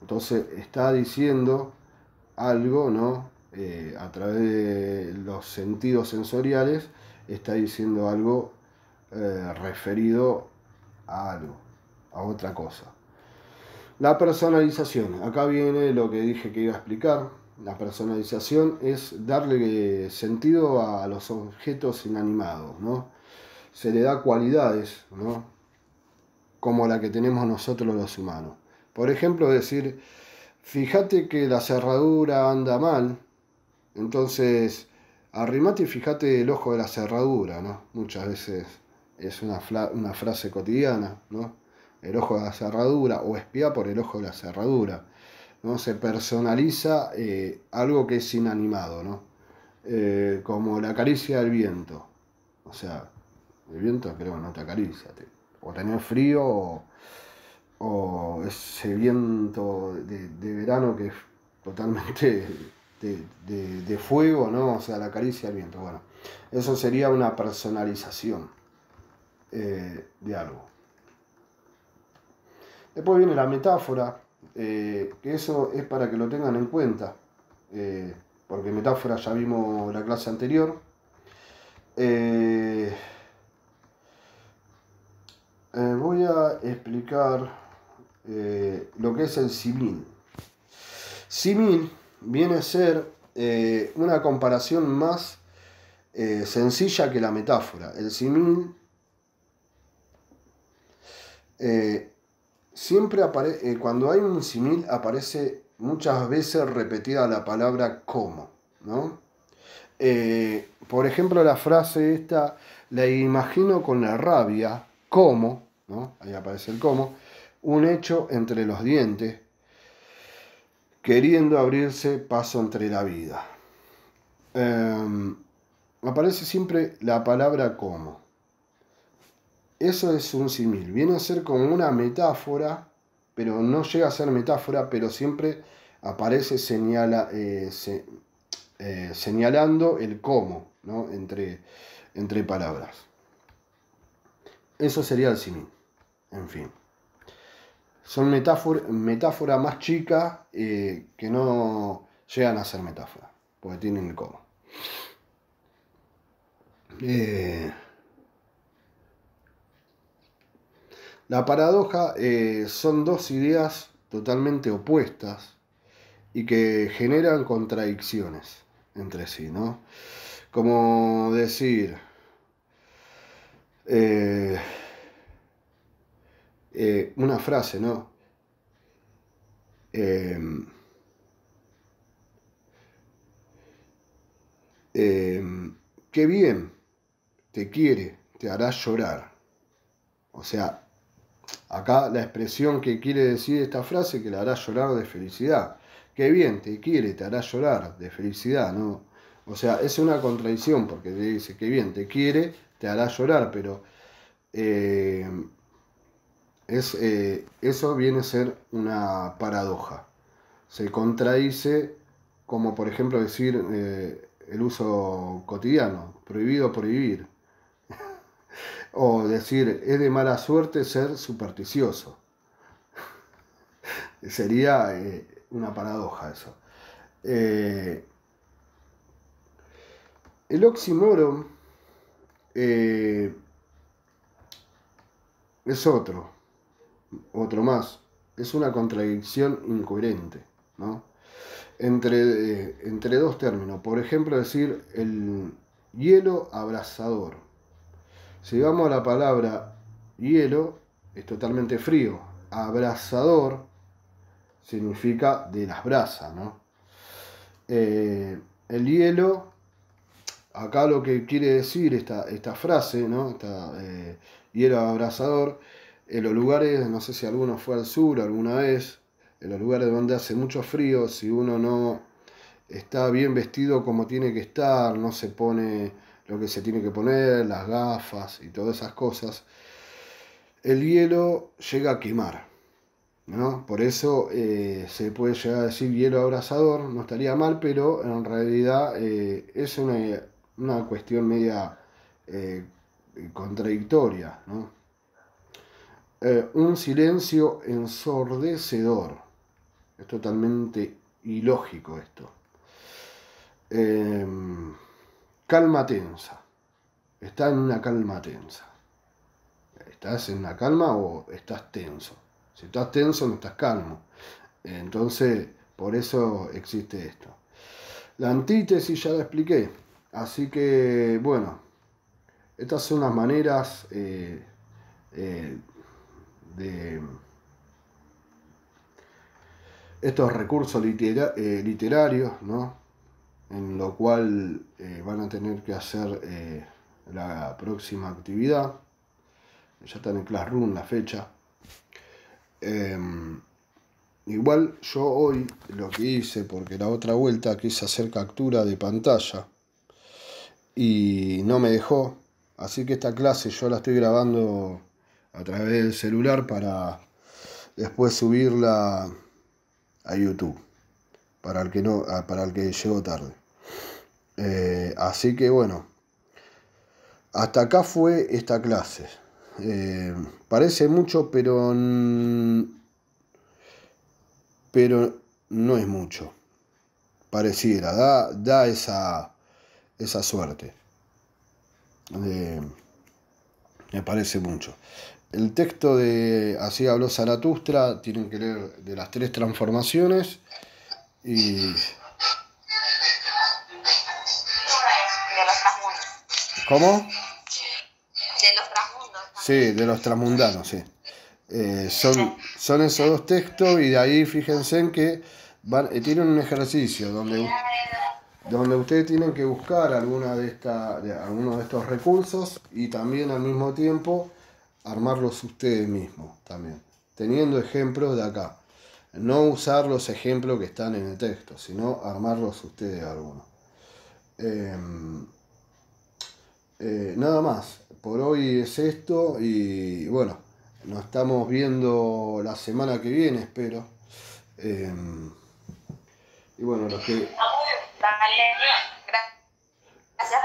entonces está diciendo algo, ¿no? a través de los sentidos sensoriales está diciendo algo eh, referido a algo, a otra cosa. La personalización, acá viene lo que dije que iba a explicar. La personalización es darle eh, sentido a los objetos inanimados, ¿no? Se le da cualidades, Como la que tenemos nosotros los humanos. Por ejemplo, decir, fíjate que la cerradura anda mal, entonces arrimate y fíjate el ojo de la cerradura, ¿no? Muchas veces es una, frase cotidiana, ¿no? El ojo de la cerradura o espía por el ojo de la cerradura, ¿no? Se personaliza eh, algo que es inanimado, ¿no? Eh, como la caricia del viento, o sea, el viento creo no te acaricia, te, o tener frío o, ese viento de verano que es totalmente este, de, fuego, ¿no? O sea, la caricia del viento. Bueno, eso sería una personalización eh, de algo. Después viene la metáfora, eh, que eso es para que lo tengan en cuenta, eh, porque metáfora ya vimos la clase anterior. voy a explicar lo que es el simil. Simil viene a ser eh, una comparación más eh, sencilla que la metáfora. El simil eh, siempre aparece, cuando hay un simil aparece muchas veces repetida la palabra como, ¿no? por ejemplo, la frase esta, la imagino con la rabia, como, Ahí aparece el como, un hecho entre los dientes, queriendo abrirse paso entre la vida. Em, aparece siempre la palabra como. Eso es un símil. Viene a ser como una metáfora, pero no llega a ser metáfora, pero siempre aparece eh, eh, señalando el cómo, ¿no? entre, entre palabras. Eso sería el simil En fin son metáfora, más chica eh, que no llegan a ser metáfora, porque tienen el cómo. Eh, la paradoja eh, son dos ideas totalmente opuestas y que generan contradicciones entre sí, ¿no? Como decir, eh, una frase, ¿no? Em, em, qué bien, te quiere, te hará llorar. O sea, acá la expresión que quiere decir esta frase que la hará llorar de felicidad. Qué bien, te quiere, te hará llorar de felicidad, ¿no? O sea, es una contradicción porque te dice qué bien, te quiere, te hará llorar, pero em, eh, eso viene a ser una paradoja. Se contradice, como por ejemplo decir eh, el uso cotidiano, prohibido prohibir. <laughs> o decir, es de mala suerte ser supersticioso. <laughs> Sería eh, una paradoja eso. el oxímoron es otro otro más. Es una contradicción incoherente, ¿no? Entre, eh, entre dos términos. Por ejemplo, decir el hielo abrasador. Si vamos a la palabra hielo, es totalmente frío. Abrasador significa de las brasas, ¿no? Eh, el hielo, acá lo que quiere decir esta, esta frase, ¿no? Esta, eh, hielo abrasador, en eh, los lugares, no sé si alguno fue al sur alguna vez, en los lugares donde hace mucho frío, si uno no está bien vestido como tiene que estar, no se pone lo que se tiene que poner, las gafas y todas esas cosas, el hielo llega a quemar. ¿no? Por eso eh, se puede llegar a decir hielo abrasador, no estaría mal, pero en realidad eh, es una, cuestión media contradictoria. ¿no? Eh, un silencio ensordecedor. Es totalmente ilógico esto. Em, calma tensa. Está en una calma tensa. ¿Estás en la calma o estás tenso? Si estás tenso no estás calmo. Entonces, por eso existe esto. La antítesis ya la expliqué. Así que, bueno, estas son las maneras eh, eh, de estos recursos eh, literarios, ¿no? en lo cual eh, van a tener que hacer eh, la próxima actividad. Ya están en Classroom la fecha. Em, igual yo hoy lo que hice, porque la otra vuelta quise hacer captura de pantalla y no me dejó, así que esta clase yo la estoy grabando a través del celular para después subirla a YouTube para el que no para el que llegó tarde eh, así que bueno hasta acá fue esta clase eh, parece mucho pero pero no es mucho pareciera da, da esa esa suerte eh, me parece mucho el texto de Así habló Zaratustra, tienen que leer de las tres transformaciones y... ¿Cómo? De los transmundos. Sí, de los transmundanos, sí. Eh, son, son esos dos textos y de ahí fíjense en que van, eh, tienen un ejercicio donde, donde ustedes tienen que buscar alguna de esta, algunos de estos recursos y también al mismo tiempo armarlos ustedes mismos también, teniendo ejemplos de acá. No usar los ejemplos que están en el texto, sino armarlos ustedes algunos. Em, eh, nada más, por hoy es esto y bueno, nos estamos viendo la semana que viene, espero. Em, y bueno, los que... Gracias,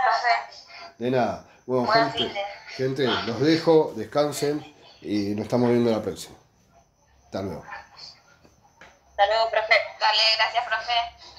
De nada. Bueno, gente, gente, los dejo, descansen y nos estamos viendo la próxima. Hasta luego. Hasta luego, profe. Dale, gracias, profe.